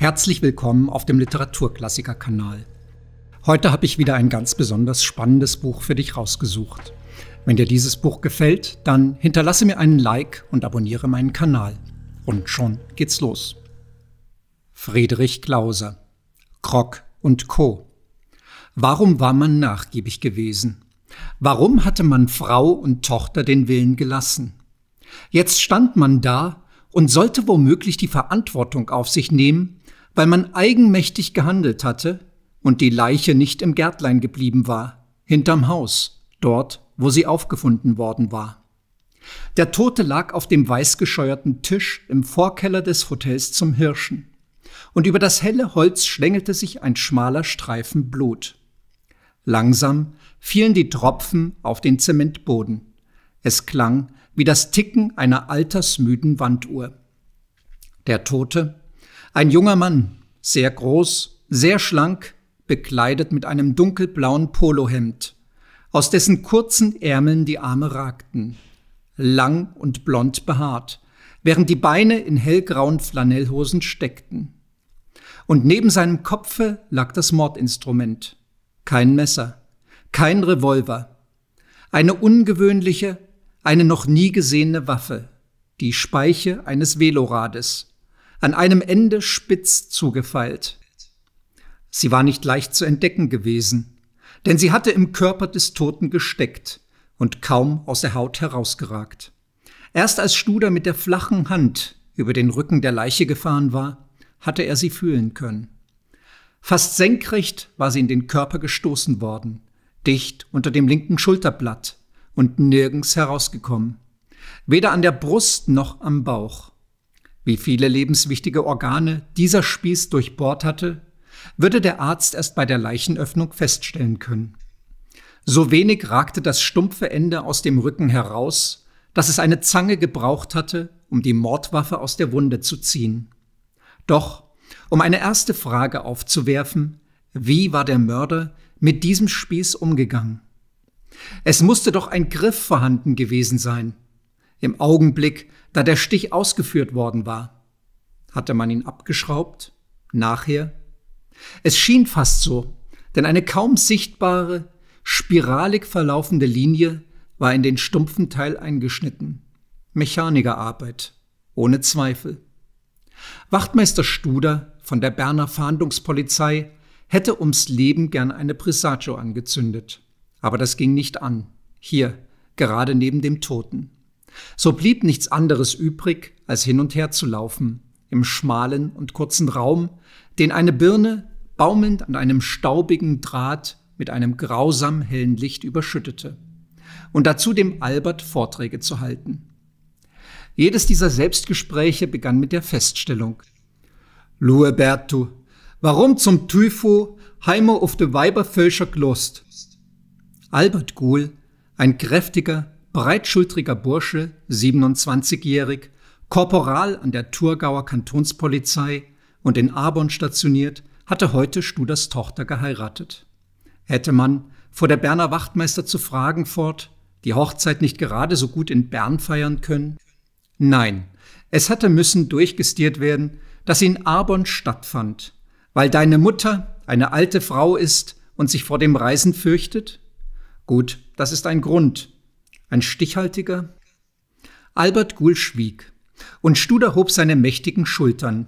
Herzlich willkommen auf dem Literaturklassiker-Kanal. Heute habe ich wieder ein ganz besonders spannendes Buch für dich rausgesucht. Wenn dir dieses Buch gefällt, dann hinterlasse mir einen Like und abonniere meinen Kanal. Und schon geht's los. Friedrich Klauser, Krock und Co. Warum war man nachgiebig gewesen? Warum hatte man Frau und Tochter den Willen gelassen? Jetzt stand man da und sollte womöglich die Verantwortung auf sich nehmen, weil man eigenmächtig gehandelt hatte und die Leiche nicht im Gärtlein geblieben war, hinterm Haus, dort, wo sie aufgefunden worden war. Der Tote lag auf dem weißgescheuerten Tisch im Vorkeller des Hotels zum Hirschen, und über das helle Holz schlängelte sich ein schmaler Streifen Blut. Langsam fielen die Tropfen auf den Zementboden. Es klang wie das Ticken einer altersmüden Wanduhr. Der Tote ein junger Mann, sehr groß, sehr schlank, bekleidet mit einem dunkelblauen Polohemd, aus dessen kurzen Ärmeln die Arme ragten, lang und blond behaart, während die Beine in hellgrauen Flanellhosen steckten. Und neben seinem Kopfe lag das Mordinstrument. Kein Messer, kein Revolver, eine ungewöhnliche, eine noch nie gesehene Waffe, die Speiche eines Velorades, an einem Ende spitz zugefeilt. Sie war nicht leicht zu entdecken gewesen, denn sie hatte im Körper des Toten gesteckt und kaum aus der Haut herausgeragt. Erst als Studer mit der flachen Hand über den Rücken der Leiche gefahren war, hatte er sie fühlen können. Fast senkrecht war sie in den Körper gestoßen worden, dicht unter dem linken Schulterblatt und nirgends herausgekommen. Weder an der Brust noch am Bauch. Wie viele lebenswichtige Organe dieser Spieß durchbohrt hatte, würde der Arzt erst bei der Leichenöffnung feststellen können. So wenig ragte das stumpfe Ende aus dem Rücken heraus, dass es eine Zange gebraucht hatte, um die Mordwaffe aus der Wunde zu ziehen. Doch, um eine erste Frage aufzuwerfen, wie war der Mörder mit diesem Spieß umgegangen? Es musste doch ein Griff vorhanden gewesen sein. Im Augenblick, da der Stich ausgeführt worden war, hatte man ihn abgeschraubt, nachher. Es schien fast so, denn eine kaum sichtbare, spiralig verlaufende Linie war in den stumpfen Teil eingeschnitten. Mechanikerarbeit, ohne Zweifel. Wachtmeister Studer von der Berner Fahndungspolizei hätte ums Leben gern eine Presagio angezündet. Aber das ging nicht an. Hier, gerade neben dem Toten. So blieb nichts anderes übrig, als hin und her zu laufen, im schmalen und kurzen Raum, den eine Birne baumelnd an einem staubigen Draht mit einem grausam hellen Licht überschüttete. Und dazu dem Albert Vorträge zu halten. Jedes dieser Selbstgespräche begann mit der Feststellung. Lueberto, warum zum Typho heimer auf de Weiberfölscher Glost? Albert Guhl, ein kräftiger, breitschultriger Bursche, 27-jährig, Korporal an der Thurgauer Kantonspolizei und in Arbon stationiert, hatte heute Studers Tochter geheiratet. Hätte man, vor der Berner Wachtmeister zu Fragenfort, die Hochzeit nicht gerade so gut in Bern feiern können? Nein, es hätte müssen durchgestiert werden, dass sie in Arbon stattfand, weil deine Mutter eine alte Frau ist und sich vor dem Reisen fürchtet? Gut, das ist ein Grund, ein stichhaltiger? Albert Guhl schwieg, und Studer hob seine mächtigen Schultern.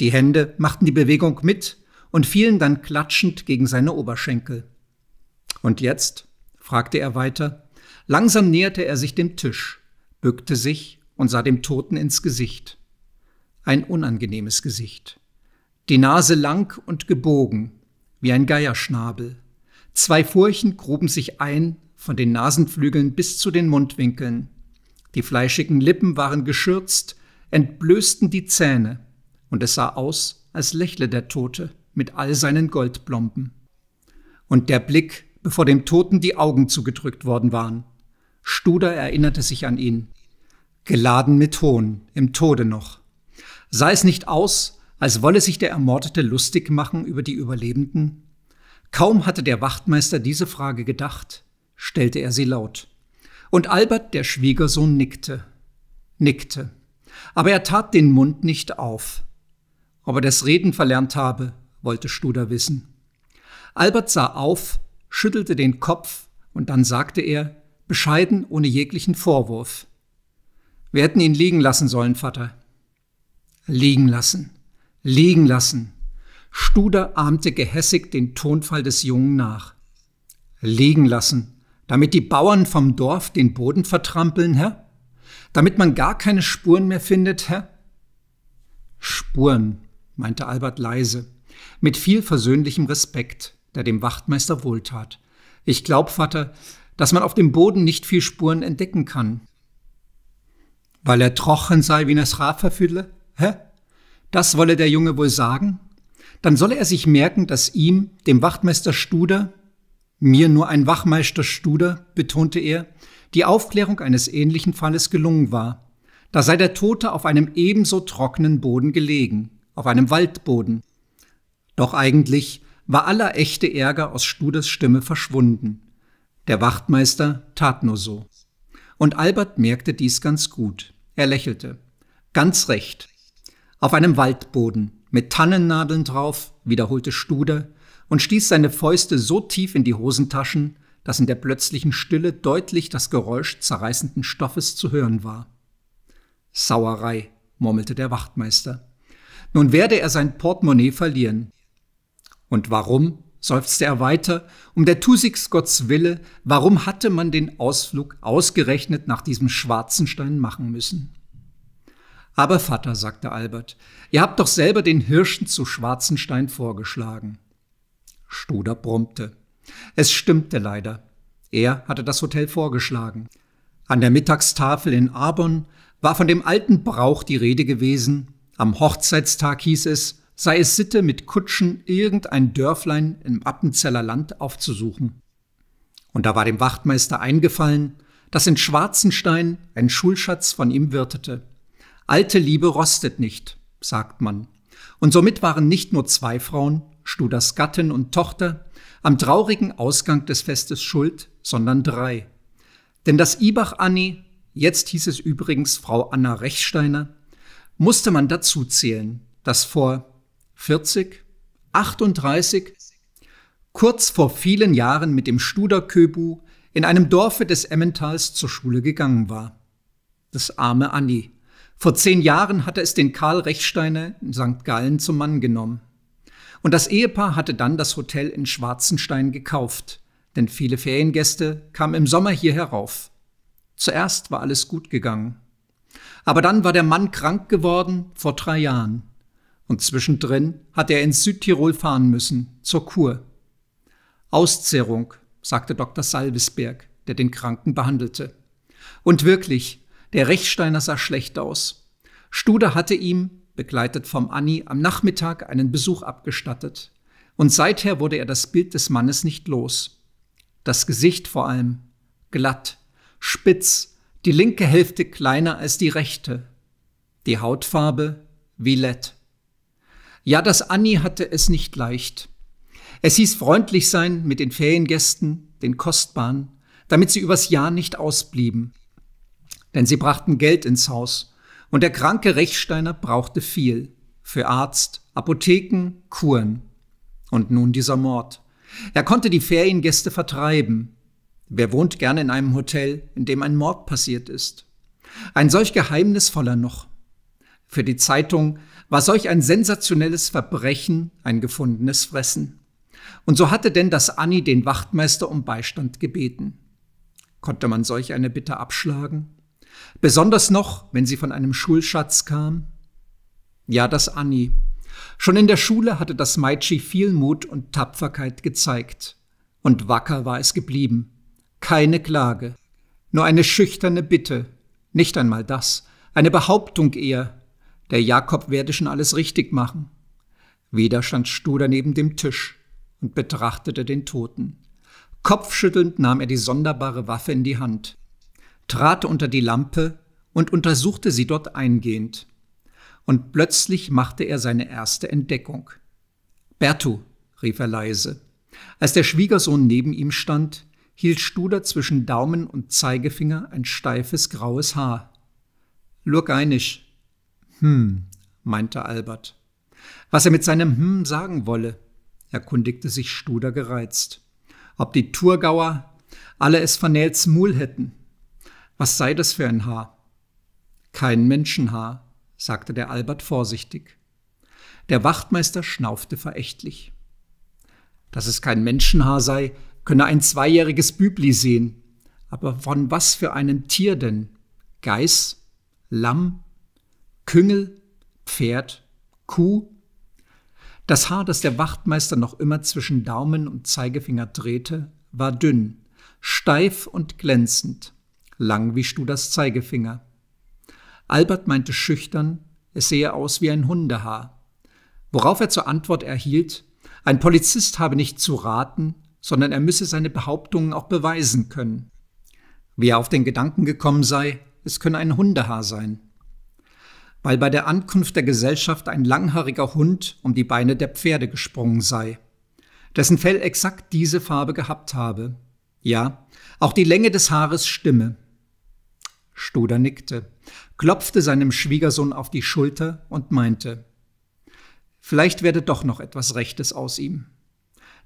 Die Hände machten die Bewegung mit und fielen dann klatschend gegen seine Oberschenkel. Und jetzt? fragte er weiter. Langsam näherte er sich dem Tisch, bückte sich und sah dem Toten ins Gesicht. Ein unangenehmes Gesicht. Die Nase lang und gebogen, wie ein Geierschnabel. Zwei Furchen gruben sich ein von den Nasenflügeln bis zu den Mundwinkeln. Die fleischigen Lippen waren geschürzt, entblößten die Zähne, und es sah aus, als lächle der Tote mit all seinen Goldblomben. Und der Blick, bevor dem Toten die Augen zugedrückt worden waren. Studer erinnerte sich an ihn. Geladen mit Hohn, im Tode noch. Sah es nicht aus, als wolle sich der Ermordete lustig machen über die Überlebenden? Kaum hatte der Wachtmeister diese Frage gedacht, stellte er sie laut. Und Albert, der Schwiegersohn, nickte, nickte. Aber er tat den Mund nicht auf. Ob er das Reden verlernt habe, wollte Studer wissen. Albert sah auf, schüttelte den Kopf und dann sagte er, bescheiden, ohne jeglichen Vorwurf. Wir hätten ihn liegen lassen sollen, Vater. Liegen lassen, liegen lassen. Studer ahmte gehässig den Tonfall des Jungen nach. Liegen lassen, damit die Bauern vom Dorf den Boden vertrampeln, Herr? Damit man gar keine Spuren mehr findet, Herr? Spuren, meinte Albert leise, mit viel versöhnlichem Respekt, der dem Wachtmeister wohltat. Ich glaub, Vater, dass man auf dem Boden nicht viel Spuren entdecken kann. Weil er trochen sei wie das Schafverfüdle, hä? Das wolle der Junge wohl sagen? Dann solle er sich merken, dass ihm, dem Wachtmeister Studer, mir nur ein Wachmeister Studer, betonte er, die Aufklärung eines ähnlichen Falles gelungen war. Da sei der Tote auf einem ebenso trockenen Boden gelegen, auf einem Waldboden. Doch eigentlich war aller echte Ärger aus Studers Stimme verschwunden. Der Wachtmeister tat nur so. Und Albert merkte dies ganz gut. Er lächelte. Ganz recht. Auf einem Waldboden, mit Tannennadeln drauf, wiederholte Studer, und stieß seine Fäuste so tief in die Hosentaschen, dass in der plötzlichen Stille deutlich das Geräusch zerreißenden Stoffes zu hören war. Sauerei, murmelte der Wachtmeister. Nun werde er sein Portemonnaie verlieren. Und warum? seufzte er weiter, um der Tusigsgotts Wille, warum hatte man den Ausflug ausgerechnet nach diesem Schwarzenstein machen müssen? Aber Vater, sagte Albert, ihr habt doch selber den Hirschen zu Schwarzenstein vorgeschlagen. Studer brummte. Es stimmte leider. Er hatte das Hotel vorgeschlagen. An der Mittagstafel in Arbon war von dem alten Brauch die Rede gewesen. Am Hochzeitstag hieß es, sei es Sitte, mit Kutschen irgendein Dörflein im Appenzeller Land aufzusuchen. Und da war dem Wachtmeister eingefallen, dass in Schwarzenstein ein Schulschatz von ihm wirtete. Alte Liebe rostet nicht, sagt man. Und somit waren nicht nur zwei Frauen, Studers Gattin und Tochter, am traurigen Ausgang des Festes schuld, sondern drei. Denn das Ibach-Anni, jetzt hieß es übrigens Frau Anna Rechsteiner, musste man dazu zählen, dass vor 40, 38, kurz vor vielen Jahren mit dem Studerköbu in einem Dorfe des Emmentals zur Schule gegangen war. Das arme Anni. Vor zehn Jahren hatte es den Karl Rechsteiner in St. Gallen zum Mann genommen. Und das Ehepaar hatte dann das Hotel in Schwarzenstein gekauft, denn viele Feriengäste kamen im Sommer hier herauf. Zuerst war alles gut gegangen. Aber dann war der Mann krank geworden vor drei Jahren. Und zwischendrin hatte er ins Südtirol fahren müssen, zur Kur. Auszehrung, sagte Dr. Salvesberg, der den Kranken behandelte. Und wirklich, der Rechsteiner sah schlecht aus. Studer hatte ihm begleitet vom Anni, am Nachmittag einen Besuch abgestattet. Und seither wurde er das Bild des Mannes nicht los. Das Gesicht vor allem, glatt, spitz, die linke Hälfte kleiner als die rechte. Die Hautfarbe violett. Ja, das Anni hatte es nicht leicht. Es hieß freundlich sein mit den Feriengästen, den Kostbaren, damit sie übers Jahr nicht ausblieben. Denn sie brachten Geld ins Haus und der kranke Rechsteiner brauchte viel. Für Arzt, Apotheken, Kuren. Und nun dieser Mord. Er konnte die Feriengäste vertreiben. Wer wohnt gerne in einem Hotel, in dem ein Mord passiert ist? Ein solch geheimnisvoller noch. Für die Zeitung war solch ein sensationelles Verbrechen ein gefundenes Fressen. Und so hatte denn das Anni den Wachtmeister um Beistand gebeten. Konnte man solch eine Bitte abschlagen? Besonders noch, wenn sie von einem Schulschatz kam. Ja, das Anni. Schon in der Schule hatte das Meitschi viel Mut und Tapferkeit gezeigt. Und wacker war es geblieben. Keine Klage. Nur eine schüchterne Bitte. Nicht einmal das. Eine Behauptung eher. Der Jakob werde schon alles richtig machen. Wieder stand Studer neben dem Tisch und betrachtete den Toten. Kopfschüttelnd nahm er die sonderbare Waffe in die Hand trat unter die Lampe und untersuchte sie dort eingehend. Und plötzlich machte er seine erste Entdeckung. Bertu, rief er leise. Als der Schwiegersohn neben ihm stand, hielt Studer zwischen Daumen und Zeigefinger ein steifes graues Haar. Lurk einig. Hm, meinte Albert. Was er mit seinem Hm sagen wolle, erkundigte sich Studer gereizt. Ob die Thurgauer alle es vernählt Mul hätten. Was sei das für ein Haar? Kein Menschenhaar, sagte der Albert vorsichtig. Der Wachtmeister schnaufte verächtlich. Dass es kein Menschenhaar sei, könne ein zweijähriges Bübli sehen. Aber von was für einem Tier denn? Geiß, Lamm, Küngel, Pferd, Kuh? Das Haar, das der Wachtmeister noch immer zwischen Daumen und Zeigefinger drehte, war dünn, steif und glänzend, lang wie Studas Zeigefinger. Albert meinte schüchtern, es sehe aus wie ein Hundehaar, worauf er zur Antwort erhielt, ein Polizist habe nicht zu raten, sondern er müsse seine Behauptungen auch beweisen können. Wie er auf den Gedanken gekommen sei, es könne ein Hundehaar sein. Weil bei der Ankunft der Gesellschaft ein langhaariger Hund um die Beine der Pferde gesprungen sei, dessen Fell exakt diese Farbe gehabt habe. Ja, auch die Länge des Haares stimme. Studer nickte, klopfte seinem Schwiegersohn auf die Schulter und meinte, vielleicht werde doch noch etwas Rechtes aus ihm.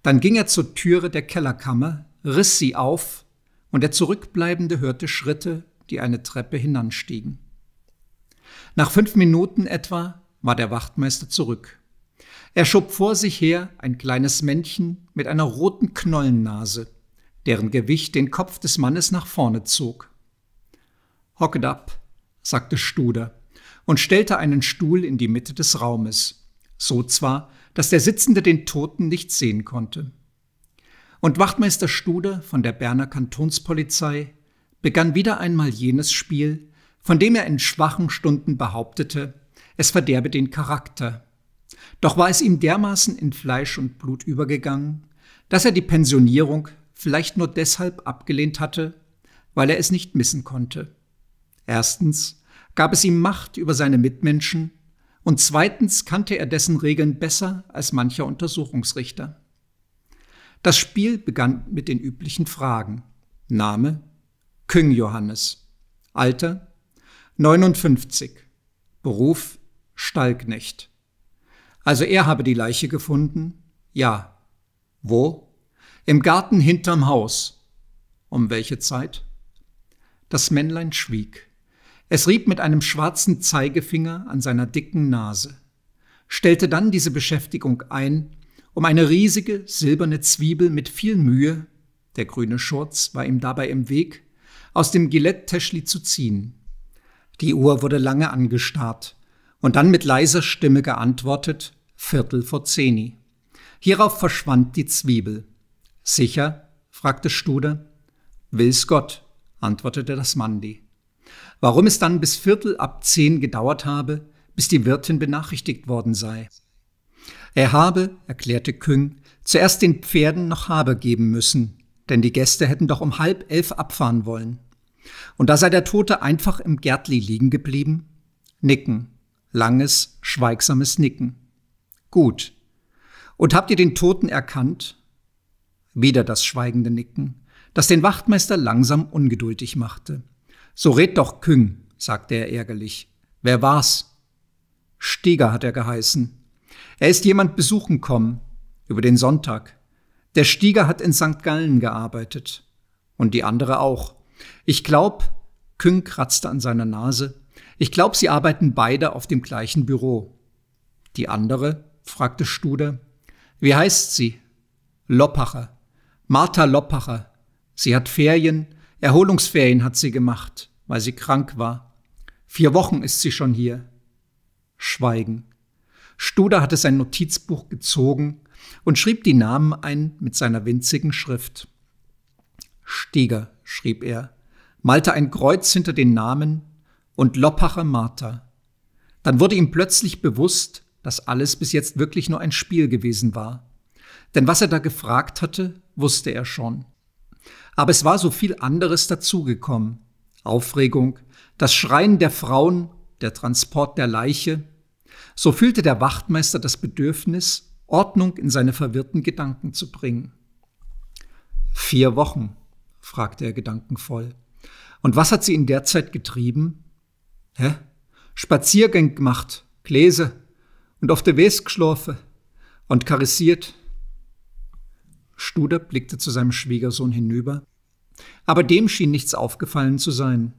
Dann ging er zur Türe der Kellerkammer, riss sie auf, und der Zurückbleibende hörte Schritte, die eine Treppe hinanstiegen. Nach fünf Minuten etwa war der Wachtmeister zurück. Er schob vor sich her ein kleines Männchen mit einer roten Knollennase, deren Gewicht den Kopf des Mannes nach vorne zog. Hocket up, sagte Studer und stellte einen Stuhl in die Mitte des Raumes, so zwar, dass der Sitzende den Toten nicht sehen konnte. Und Wachtmeister Studer von der Berner Kantonspolizei begann wieder einmal jenes Spiel, von dem er in schwachen Stunden behauptete, es verderbe den Charakter. Doch war es ihm dermaßen in Fleisch und Blut übergegangen, dass er die Pensionierung vielleicht nur deshalb abgelehnt hatte, weil er es nicht missen konnte. Erstens gab es ihm Macht über seine Mitmenschen und zweitens kannte er dessen Regeln besser als mancher Untersuchungsrichter. Das Spiel begann mit den üblichen Fragen. Name Küng Johannes. Alter 59. Beruf Stallknecht. Also er habe die Leiche gefunden? Ja. Wo? Im Garten hinterm Haus. Um welche Zeit? Das Männlein schwieg. Es rieb mit einem schwarzen Zeigefinger an seiner dicken Nase, stellte dann diese Beschäftigung ein, um eine riesige silberne Zwiebel mit viel Mühe, der grüne Schurz war ihm dabei im Weg, aus dem gillett täschli zu ziehen. Die Uhr wurde lange angestarrt und dann mit leiser Stimme geantwortet, Viertel vor zehni. Hierauf verschwand die Zwiebel. Sicher? fragte Studer. Will's Gott, antwortete das Mandi warum es dann bis Viertel ab zehn gedauert habe, bis die Wirtin benachrichtigt worden sei. Er habe, erklärte Küng, zuerst den Pferden noch Habe geben müssen, denn die Gäste hätten doch um halb elf abfahren wollen. Und da sei der Tote einfach im Gärtli liegen geblieben? Nicken. Langes, schweigsames Nicken. Gut. Und habt ihr den Toten erkannt? Wieder das schweigende Nicken, das den Wachtmeister langsam ungeduldig machte. So red doch, Küng, sagte er ärgerlich. Wer war's? Steger hat er geheißen. Er ist jemand besuchen kommen, über den Sonntag. Der Stieger hat in St. Gallen gearbeitet. Und die andere auch. Ich glaub, Küng kratzte an seiner Nase. Ich glaub, sie arbeiten beide auf dem gleichen Büro. Die andere? fragte Studer. Wie heißt sie? Loppacher. Martha Loppacher. Sie hat Ferien Erholungsferien hat sie gemacht, weil sie krank war. Vier Wochen ist sie schon hier. Schweigen. Studer hatte sein Notizbuch gezogen und schrieb die Namen ein mit seiner winzigen Schrift. Stieger, schrieb er, malte ein Kreuz hinter den Namen und Loppacher Martha. Dann wurde ihm plötzlich bewusst, dass alles bis jetzt wirklich nur ein Spiel gewesen war. Denn was er da gefragt hatte, wusste er schon. Aber es war so viel anderes dazugekommen. Aufregung, das Schreien der Frauen, der Transport der Leiche. So fühlte der Wachtmeister das Bedürfnis, Ordnung in seine verwirrten Gedanken zu bringen. Vier Wochen, fragte er gedankenvoll. Und was hat sie in der Zeit getrieben? Hä? Spaziergänge gemacht, Gläse und auf der Weg geschlafen und karissiert, Studer blickte zu seinem Schwiegersohn hinüber. Aber dem schien nichts aufgefallen zu sein.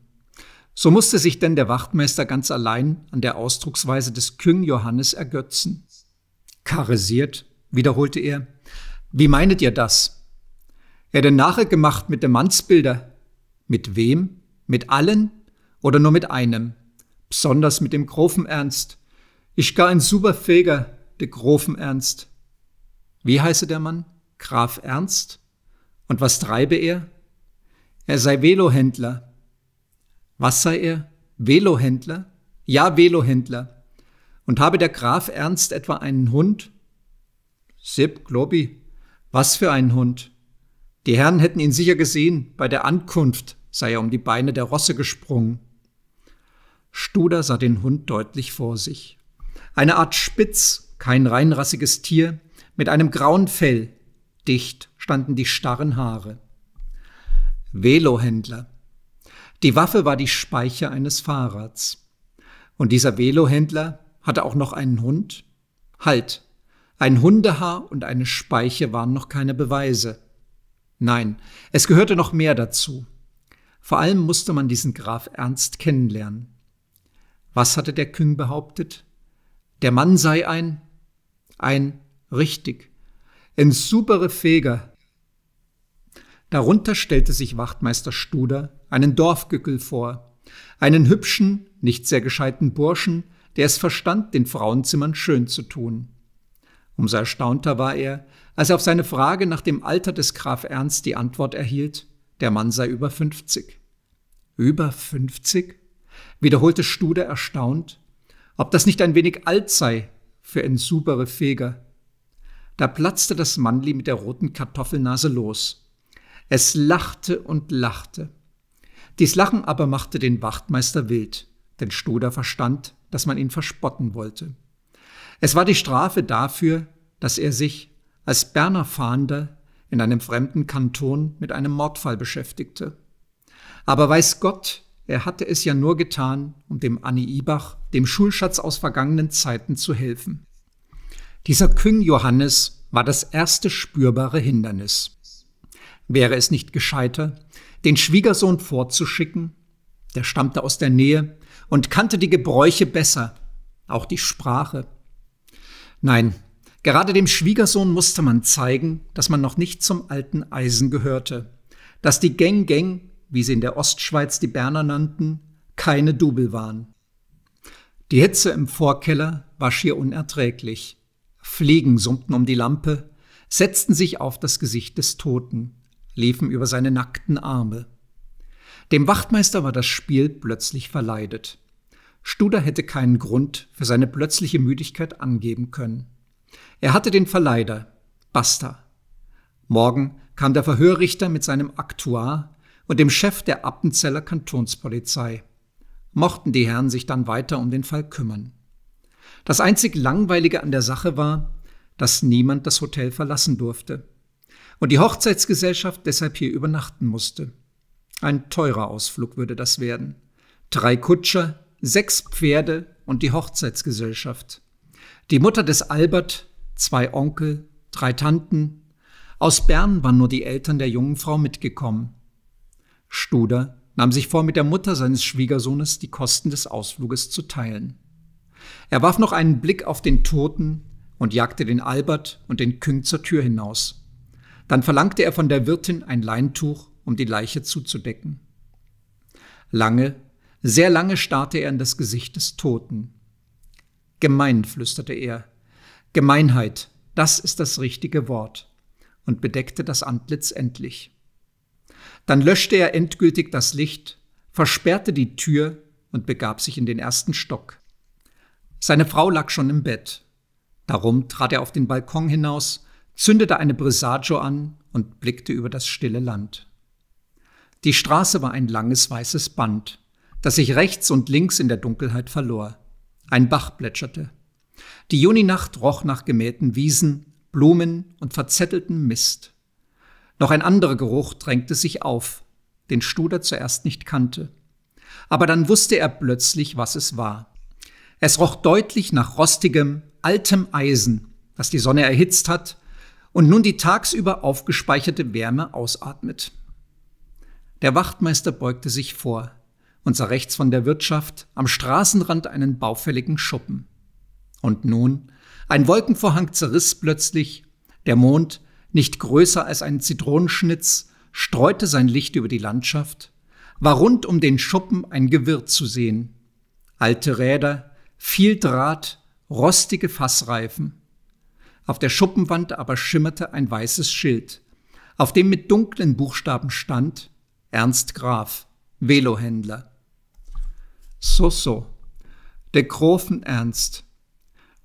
So musste sich denn der Wachtmeister ganz allein an der Ausdrucksweise des Küng Johannes ergötzen. Karisiert, wiederholte er. Wie meinet ihr das? Er denn nachher gemacht mit dem Mannsbilder? Mit wem? Mit allen? Oder nur mit einem? Besonders mit dem Grofen Ernst. Ich gar ein superfäger, der Grofen Ernst. Wie heiße der Mann? Graf Ernst, und was treibe er? Er sei Velohändler. Was sei er? Velohändler? Ja, Velohändler. Und habe der Graf Ernst etwa einen Hund? Sepp, Globi, was für einen Hund? Die Herren hätten ihn sicher gesehen, bei der Ankunft sei er um die Beine der Rosse gesprungen. Studer sah den Hund deutlich vor sich. Eine Art Spitz, kein reinrassiges Tier, mit einem grauen Fell, Dicht standen die starren Haare. Velohändler. Die Waffe war die Speiche eines Fahrrads. Und dieser Velohändler hatte auch noch einen Hund. Halt, ein Hundehaar und eine Speiche waren noch keine Beweise. Nein, es gehörte noch mehr dazu. Vor allem musste man diesen Graf Ernst kennenlernen. Was hatte der Küng behauptet? Der Mann sei ein, ein richtig ein supere Feger. Darunter stellte sich Wachtmeister Studer einen Dorfgückel vor, einen hübschen, nicht sehr gescheiten Burschen, der es verstand, den Frauenzimmern schön zu tun. Umso erstaunter war er, als er auf seine Frage nach dem Alter des Graf Ernst die Antwort erhielt, der Mann sei über 50. Über 50? wiederholte Studer erstaunt, ob das nicht ein wenig alt sei für ein supere Feger. Da platzte das Mannli mit der roten Kartoffelnase los. Es lachte und lachte. Dies Lachen aber machte den Wachtmeister wild, denn Stoder verstand, dass man ihn verspotten wollte. Es war die Strafe dafür, dass er sich als Berner Fahnder in einem fremden Kanton mit einem Mordfall beschäftigte. Aber weiß Gott, er hatte es ja nur getan, um dem Annie Ibach, dem Schulschatz aus vergangenen Zeiten, zu helfen. Dieser Küng-Johannes war das erste spürbare Hindernis. Wäre es nicht gescheiter, den Schwiegersohn vorzuschicken? Der stammte aus der Nähe und kannte die Gebräuche besser, auch die Sprache. Nein, gerade dem Schwiegersohn musste man zeigen, dass man noch nicht zum alten Eisen gehörte, dass die Geng Geng, wie sie in der Ostschweiz die Berner nannten, keine Dubel waren. Die Hitze im Vorkeller war schier unerträglich. Fliegen summten um die Lampe, setzten sich auf das Gesicht des Toten, liefen über seine nackten Arme. Dem Wachtmeister war das Spiel plötzlich verleidet. Studer hätte keinen Grund für seine plötzliche Müdigkeit angeben können. Er hatte den Verleider. Basta. Morgen kam der Verhörrichter mit seinem Aktuar und dem Chef der Appenzeller Kantonspolizei. Mochten die Herren sich dann weiter um den Fall kümmern. Das einzig Langweilige an der Sache war, dass niemand das Hotel verlassen durfte und die Hochzeitsgesellschaft deshalb hier übernachten musste. Ein teurer Ausflug würde das werden. Drei Kutscher, sechs Pferde und die Hochzeitsgesellschaft. Die Mutter des Albert, zwei Onkel, drei Tanten. Aus Bern waren nur die Eltern der jungen Frau mitgekommen. Studer nahm sich vor, mit der Mutter seines Schwiegersohnes die Kosten des Ausfluges zu teilen. Er warf noch einen Blick auf den Toten und jagte den Albert und den Küng zur Tür hinaus. Dann verlangte er von der Wirtin ein Leintuch, um die Leiche zuzudecken. Lange, sehr lange starrte er in das Gesicht des Toten. Gemein, flüsterte er. Gemeinheit, das ist das richtige Wort und bedeckte das Antlitz endlich. Dann löschte er endgültig das Licht, versperrte die Tür und begab sich in den ersten Stock. Seine Frau lag schon im Bett. Darum trat er auf den Balkon hinaus, zündete eine Brisaggio an und blickte über das stille Land. Die Straße war ein langes weißes Band, das sich rechts und links in der Dunkelheit verlor. Ein Bach plätscherte. Die Juninacht roch nach gemähten Wiesen, Blumen und verzetteltem Mist. Noch ein anderer Geruch drängte sich auf, den Studer zuerst nicht kannte. Aber dann wusste er plötzlich, was es war. Es roch deutlich nach rostigem, altem Eisen, das die Sonne erhitzt hat und nun die tagsüber aufgespeicherte Wärme ausatmet. Der Wachtmeister beugte sich vor und sah rechts von der Wirtschaft am Straßenrand einen baufälligen Schuppen. Und nun, ein Wolkenvorhang zerriss plötzlich, der Mond, nicht größer als ein Zitronenschnitz, streute sein Licht über die Landschaft, war rund um den Schuppen ein Gewirr zu sehen. Alte Räder, viel Draht, rostige Fassreifen. Auf der Schuppenwand aber schimmerte ein weißes Schild, auf dem mit dunklen Buchstaben stand Ernst Graf, Velohändler. So, so. Der Krofen Ernst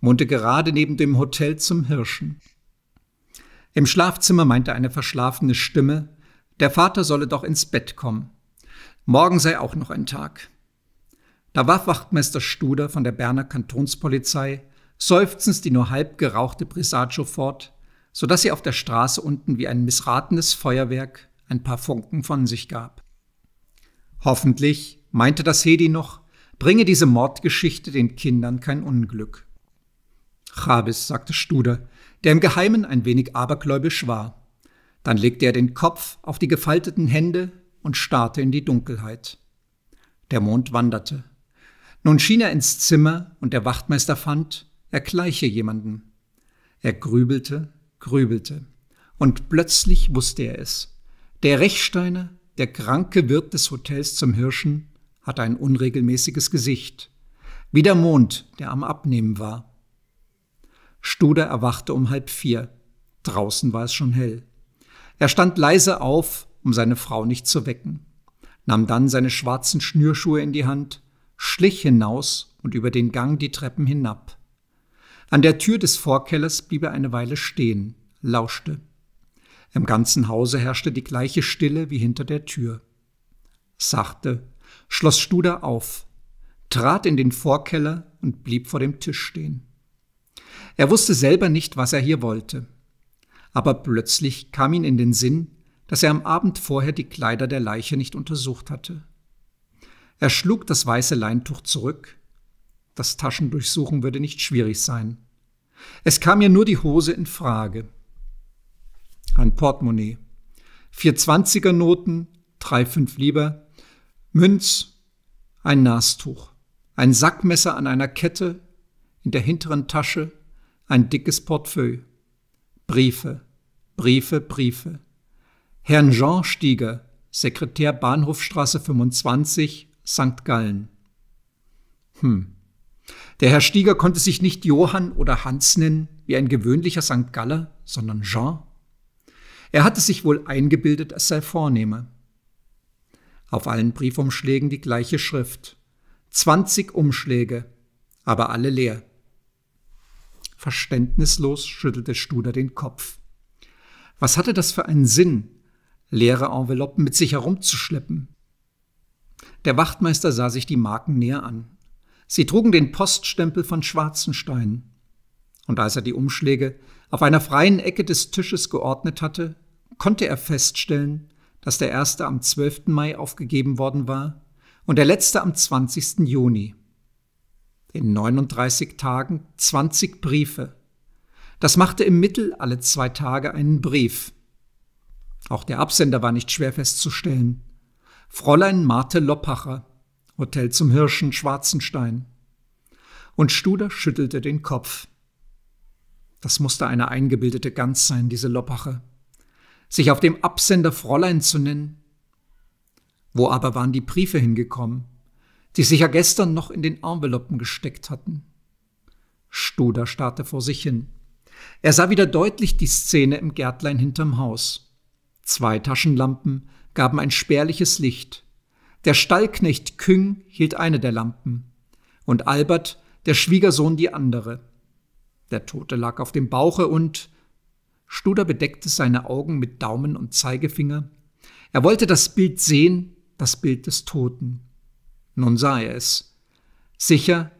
wohnte gerade neben dem Hotel zum Hirschen. Im Schlafzimmer meinte eine verschlafene Stimme, der Vater solle doch ins Bett kommen. Morgen sei auch noch ein Tag. Da warf Wachtmeister Studer von der Berner Kantonspolizei seufzend die nur halb gerauchte Brisaccio fort, sodass sie auf der Straße unten wie ein missratenes Feuerwerk ein paar Funken von sich gab. Hoffentlich, meinte das Hedi noch, bringe diese Mordgeschichte den Kindern kein Unglück. Chabis, sagte Studer, der im Geheimen ein wenig abergläubisch war. Dann legte er den Kopf auf die gefalteten Hände und starrte in die Dunkelheit. Der Mond wanderte. Nun schien er ins Zimmer, und der Wachtmeister fand, er gleiche jemanden. Er grübelte, grübelte, und plötzlich wusste er es. Der Rechsteiner, der kranke Wirt des Hotels zum Hirschen, hatte ein unregelmäßiges Gesicht, wie der Mond, der am Abnehmen war. Studer erwachte um halb vier. Draußen war es schon hell. Er stand leise auf, um seine Frau nicht zu wecken, nahm dann seine schwarzen Schnürschuhe in die Hand schlich hinaus und über den Gang die Treppen hinab. An der Tür des Vorkellers blieb er eine Weile stehen, lauschte. Im ganzen Hause herrschte die gleiche Stille wie hinter der Tür. Sachte schloss Studer auf, trat in den Vorkeller und blieb vor dem Tisch stehen. Er wusste selber nicht, was er hier wollte. Aber plötzlich kam ihm in den Sinn, dass er am Abend vorher die Kleider der Leiche nicht untersucht hatte. Er schlug das weiße Leintuch zurück. Das Taschendurchsuchen würde nicht schwierig sein. Es kam ja nur die Hose in Frage. Ein Portemonnaie. Vier Zwanziger Noten, drei Fünf lieber, Münz, ein Nastuch, ein Sackmesser an einer Kette, in der hinteren Tasche ein dickes Portefeuille. Briefe, Briefe, Briefe. Herrn Jean Stieger, Sekretär Bahnhofstraße 25, St. Gallen. Hm. Der Herr Stieger konnte sich nicht Johann oder Hans nennen, wie ein gewöhnlicher St. Galler, sondern Jean. Er hatte sich wohl eingebildet, es sei vornehmer. Auf allen Briefumschlägen die gleiche Schrift. 20 Umschläge, aber alle leer. Verständnislos schüttelte Studer den Kopf. Was hatte das für einen Sinn, leere Enveloppen mit sich herumzuschleppen? Der Wachtmeister sah sich die Marken näher an. Sie trugen den Poststempel von Schwarzenstein. Und als er die Umschläge auf einer freien Ecke des Tisches geordnet hatte, konnte er feststellen, dass der erste am 12. Mai aufgegeben worden war und der letzte am 20. Juni. In 39 Tagen 20 Briefe. Das machte im Mittel alle zwei Tage einen Brief. Auch der Absender war nicht schwer festzustellen. Fräulein Marte Loppacher, Hotel zum Hirschen, Schwarzenstein. Und Studer schüttelte den Kopf. Das musste eine eingebildete Gans sein, diese Loppacher. Sich auf dem Absender Fräulein zu nennen. Wo aber waren die Briefe hingekommen, die sich ja gestern noch in den Enveloppen gesteckt hatten? Studer starrte vor sich hin. Er sah wieder deutlich die Szene im Gärtlein hinterm Haus. Zwei Taschenlampen, gaben ein spärliches Licht. Der Stallknecht Küng hielt eine der Lampen und Albert, der Schwiegersohn, die andere. Der Tote lag auf dem Bauche und Studer bedeckte seine Augen mit Daumen und Zeigefinger. Er wollte das Bild sehen, das Bild des Toten. Nun sah er es. Sicher,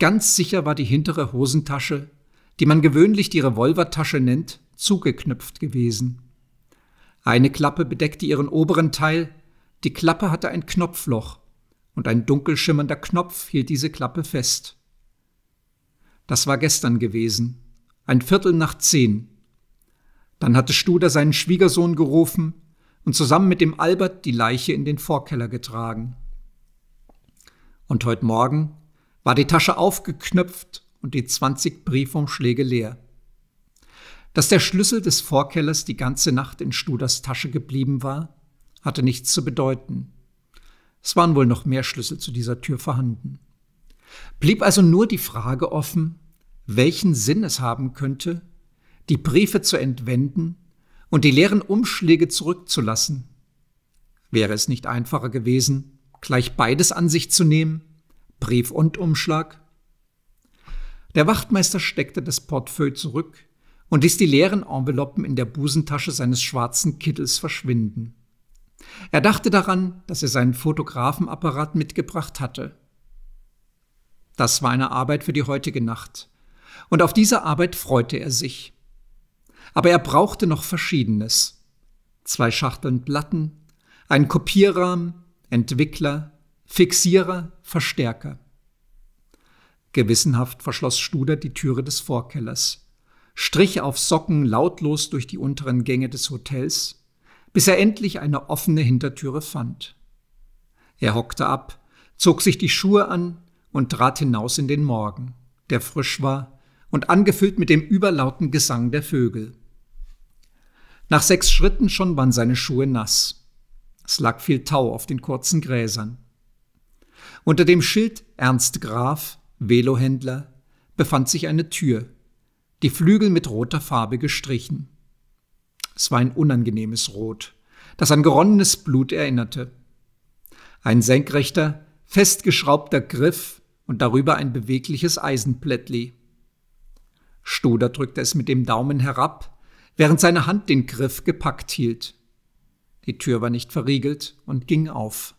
ganz sicher war die hintere Hosentasche, die man gewöhnlich die Revolvertasche nennt, zugeknüpft gewesen. Eine Klappe bedeckte ihren oberen Teil, die Klappe hatte ein Knopfloch, und ein dunkel schimmernder Knopf hielt diese Klappe fest. Das war gestern gewesen, ein Viertel nach zehn. Dann hatte Studer seinen Schwiegersohn gerufen und zusammen mit dem Albert die Leiche in den Vorkeller getragen. Und heute Morgen war die Tasche aufgeknöpft und die 20 Briefumschläge leer. Dass der Schlüssel des Vorkellers die ganze Nacht in Studers Tasche geblieben war, hatte nichts zu bedeuten. Es waren wohl noch mehr Schlüssel zu dieser Tür vorhanden. Blieb also nur die Frage offen, welchen Sinn es haben könnte, die Briefe zu entwenden und die leeren Umschläge zurückzulassen. Wäre es nicht einfacher gewesen, gleich beides an sich zu nehmen, Brief und Umschlag? Der Wachtmeister steckte das Portfolio zurück und ließ die leeren Enveloppen in der Busentasche seines schwarzen Kittels verschwinden. Er dachte daran, dass er seinen Fotografenapparat mitgebracht hatte. Das war eine Arbeit für die heutige Nacht. Und auf diese Arbeit freute er sich. Aber er brauchte noch Verschiedenes. Zwei Schachteln Platten, einen Kopierrahmen, Entwickler, Fixierer, Verstärker. Gewissenhaft verschloss Studer die Türe des Vorkellers strich auf Socken lautlos durch die unteren Gänge des Hotels, bis er endlich eine offene Hintertüre fand. Er hockte ab, zog sich die Schuhe an und trat hinaus in den Morgen, der frisch war und angefüllt mit dem überlauten Gesang der Vögel. Nach sechs Schritten schon waren seine Schuhe nass. Es lag viel Tau auf den kurzen Gräsern. Unter dem Schild Ernst Graf, Velohändler, befand sich eine Tür, die Flügel mit roter Farbe gestrichen. Es war ein unangenehmes Rot, das an geronnenes Blut erinnerte. Ein senkrechter, festgeschraubter Griff und darüber ein bewegliches Eisenplättli. Studer drückte es mit dem Daumen herab, während seine Hand den Griff gepackt hielt. Die Tür war nicht verriegelt und ging auf.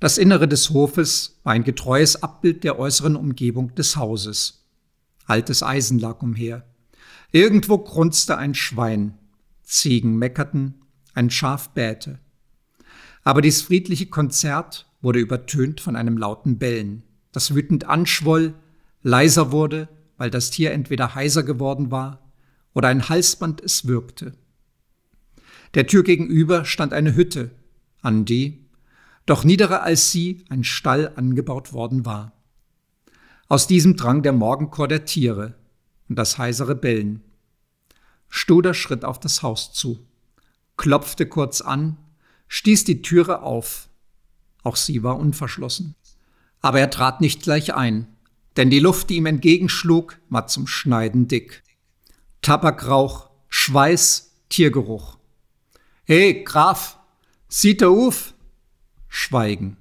Das Innere des Hofes war ein getreues Abbild der äußeren Umgebung des Hauses. Altes Eisen lag umher. Irgendwo grunzte ein Schwein. Ziegen meckerten, ein Schaf bähte. Aber dies friedliche Konzert wurde übertönt von einem lauten Bellen, das wütend anschwoll, leiser wurde, weil das Tier entweder heiser geworden war oder ein Halsband es würgte. Der Tür gegenüber stand eine Hütte, an die, doch niederer als sie, ein Stall angebaut worden war. Aus diesem drang der Morgenchor der Tiere und das heisere Bellen. Studer schritt auf das Haus zu, klopfte kurz an, stieß die Türe auf. Auch sie war unverschlossen. Aber er trat nicht gleich ein, denn die Luft, die ihm entgegenschlug, war zum Schneiden dick. Tabakrauch, Schweiß, Tiergeruch. Hey, Graf, sieht der Uf? Schweigen.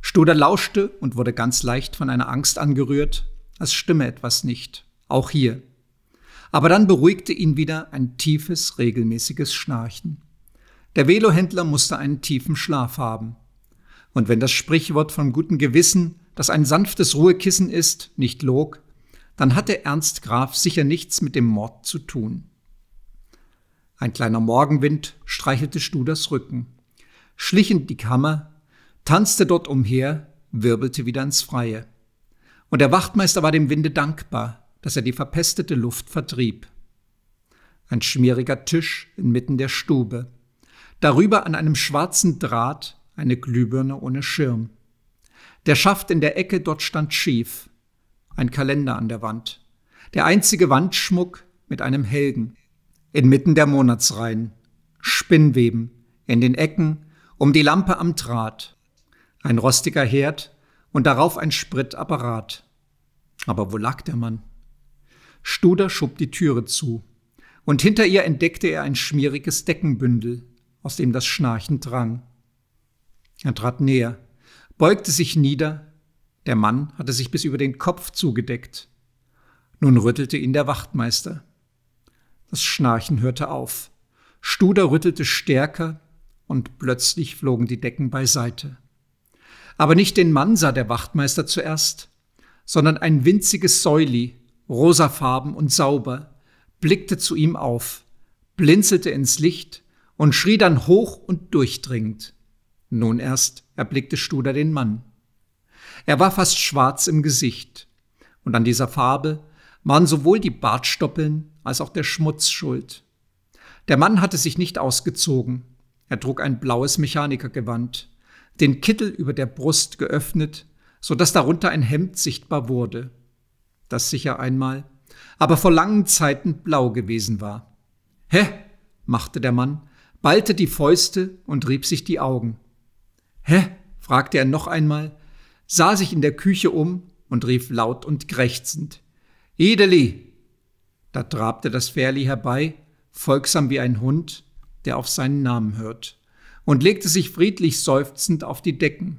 Stoder lauschte und wurde ganz leicht von einer Angst angerührt, als stimme etwas nicht, auch hier. Aber dann beruhigte ihn wieder ein tiefes, regelmäßiges Schnarchen. Der Velohändler musste einen tiefen Schlaf haben. Und wenn das Sprichwort vom guten Gewissen, das ein sanftes Ruhekissen ist, nicht log, dann hatte Ernst Graf sicher nichts mit dem Mord zu tun. Ein kleiner Morgenwind streichelte Studers Rücken, schlich in die Kammer tanzte dort umher, wirbelte wieder ins Freie. Und der Wachtmeister war dem Winde dankbar, dass er die verpestete Luft vertrieb. Ein schmieriger Tisch inmitten der Stube. Darüber an einem schwarzen Draht eine Glühbirne ohne Schirm. Der Schaft in der Ecke dort stand schief. Ein Kalender an der Wand. Der einzige Wandschmuck mit einem Helgen. Inmitten der Monatsreihen. Spinnweben. In den Ecken. Um die Lampe am Draht ein rostiger Herd und darauf ein Spritapparat. Aber wo lag der Mann? Studer schob die Türe zu, und hinter ihr entdeckte er ein schmieriges Deckenbündel, aus dem das Schnarchen drang. Er trat näher, beugte sich nieder, der Mann hatte sich bis über den Kopf zugedeckt. Nun rüttelte ihn der Wachtmeister. Das Schnarchen hörte auf. Studer rüttelte stärker und plötzlich flogen die Decken beiseite. Aber nicht den Mann sah der Wachtmeister zuerst, sondern ein winziges Säuli, rosafarben und sauber, blickte zu ihm auf, blinzelte ins Licht und schrie dann hoch und durchdringend. Nun erst erblickte Studer den Mann. Er war fast schwarz im Gesicht, und an dieser Farbe waren sowohl die Bartstoppeln als auch der Schmutz schuld. Der Mann hatte sich nicht ausgezogen, er trug ein blaues Mechanikergewand den Kittel über der Brust geöffnet, so dass darunter ein Hemd sichtbar wurde, das sicher einmal, aber vor langen Zeiten blau gewesen war. Hä? machte der Mann, ballte die Fäuste und rieb sich die Augen. Hä? fragte er noch einmal, sah sich in der Küche um und rief laut und krächzend. Edeli! Da trabte das Fährli herbei, folgsam wie ein Hund, der auf seinen Namen hört und legte sich friedlich seufzend auf die Decken,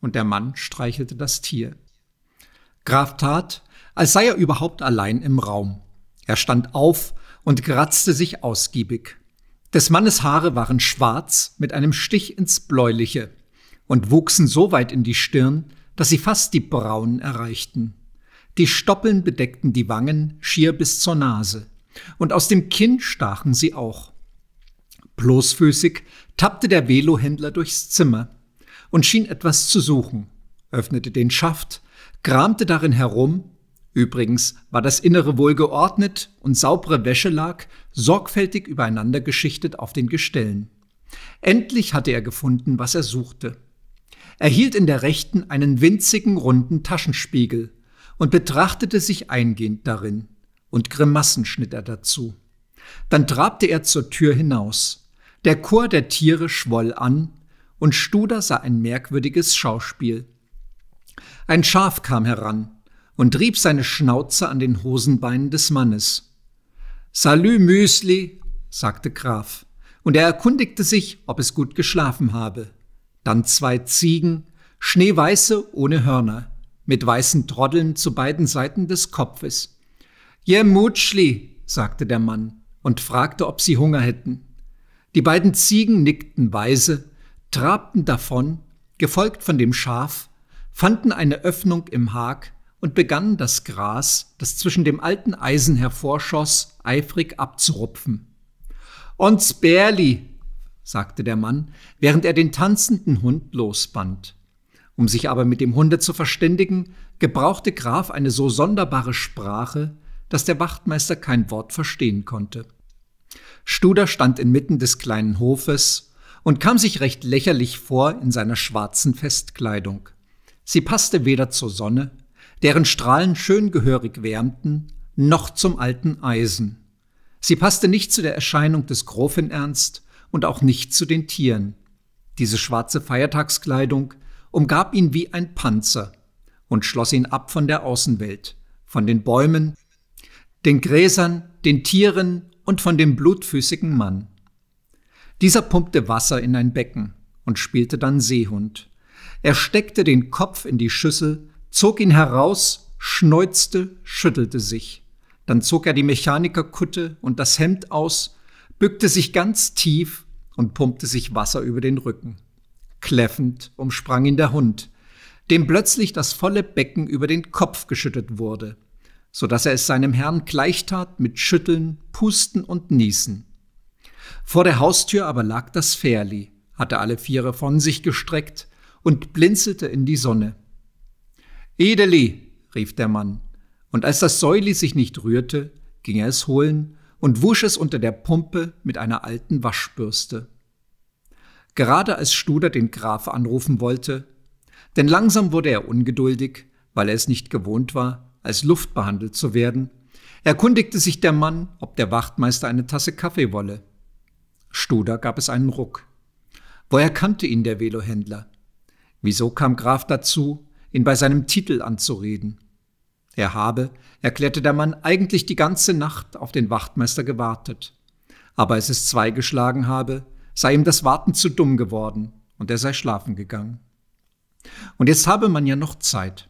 und der Mann streichelte das Tier. Graf tat, als sei er überhaupt allein im Raum. Er stand auf und kratzte sich ausgiebig. Des Mannes Haare waren schwarz mit einem Stich ins Bläuliche und wuchsen so weit in die Stirn, dass sie fast die Brauen erreichten. Die Stoppeln bedeckten die Wangen schier bis zur Nase, und aus dem Kinn stachen sie auch. Bloßfüßig tappte der Velohändler durchs Zimmer und schien etwas zu suchen, öffnete den Schaft, kramte darin herum. Übrigens war das Innere wohl geordnet und saubere Wäsche lag, sorgfältig übereinander geschichtet auf den Gestellen. Endlich hatte er gefunden, was er suchte. Er hielt in der rechten einen winzigen runden Taschenspiegel und betrachtete sich eingehend darin, und Grimassen schnitt er dazu. Dann trabte er zur Tür hinaus. Der Chor der Tiere schwoll an, und Studer sah ein merkwürdiges Schauspiel. Ein Schaf kam heran und rieb seine Schnauze an den Hosenbeinen des Mannes. Salü Müsli, sagte Graf, und er erkundigte sich, ob es gut geschlafen habe. Dann zwei Ziegen, schneeweiße ohne Hörner, mit weißen Troddeln zu beiden Seiten des Kopfes. Je Mutschli, sagte der Mann und fragte, ob sie Hunger hätten. Die beiden Ziegen nickten weise, trabten davon, gefolgt von dem Schaf, fanden eine Öffnung im Hag und begannen das Gras, das zwischen dem alten Eisen hervorschoss, eifrig abzurupfen. Ons Bärli, sagte der Mann, während er den tanzenden Hund losband. Um sich aber mit dem Hunde zu verständigen, gebrauchte Graf eine so sonderbare Sprache, dass der Wachtmeister kein Wort verstehen konnte. Studer stand inmitten des kleinen Hofes und kam sich recht lächerlich vor in seiner schwarzen Festkleidung. Sie passte weder zur Sonne, deren Strahlen schön gehörig wärmten, noch zum alten Eisen. Sie passte nicht zu der Erscheinung des Grofen Ernst und auch nicht zu den Tieren. Diese schwarze Feiertagskleidung umgab ihn wie ein Panzer und schloss ihn ab von der Außenwelt, von den Bäumen, den Gräsern, den Tieren, und von dem blutfüßigen Mann. Dieser pumpte Wasser in ein Becken und spielte dann Seehund. Er steckte den Kopf in die Schüssel, zog ihn heraus, schneuzte, schüttelte sich. Dann zog er die Mechanikerkutte und das Hemd aus, bückte sich ganz tief und pumpte sich Wasser über den Rücken. Kläffend umsprang ihn der Hund, dem plötzlich das volle Becken über den Kopf geschüttet wurde so dass er es seinem Herrn gleichtat mit Schütteln, Pusten und Niesen. Vor der Haustür aber lag das Fährli, hatte alle Viere von sich gestreckt und blinzelte in die Sonne. Edeli, rief der Mann, und als das Säuli sich nicht rührte, ging er es holen und wusch es unter der Pumpe mit einer alten Waschbürste. Gerade als Studer den Graf anrufen wollte, denn langsam wurde er ungeduldig, weil er es nicht gewohnt war, als Luft behandelt zu werden, erkundigte sich der Mann, ob der Wachtmeister eine Tasse Kaffee wolle. Studer gab es einen Ruck. Woher kannte ihn der Velohändler? Wieso kam Graf dazu, ihn bei seinem Titel anzureden? Er habe, erklärte der Mann, eigentlich die ganze Nacht auf den Wachtmeister gewartet. Aber als es zwei geschlagen habe, sei ihm das Warten zu dumm geworden und er sei schlafen gegangen. Und jetzt habe man ja noch Zeit.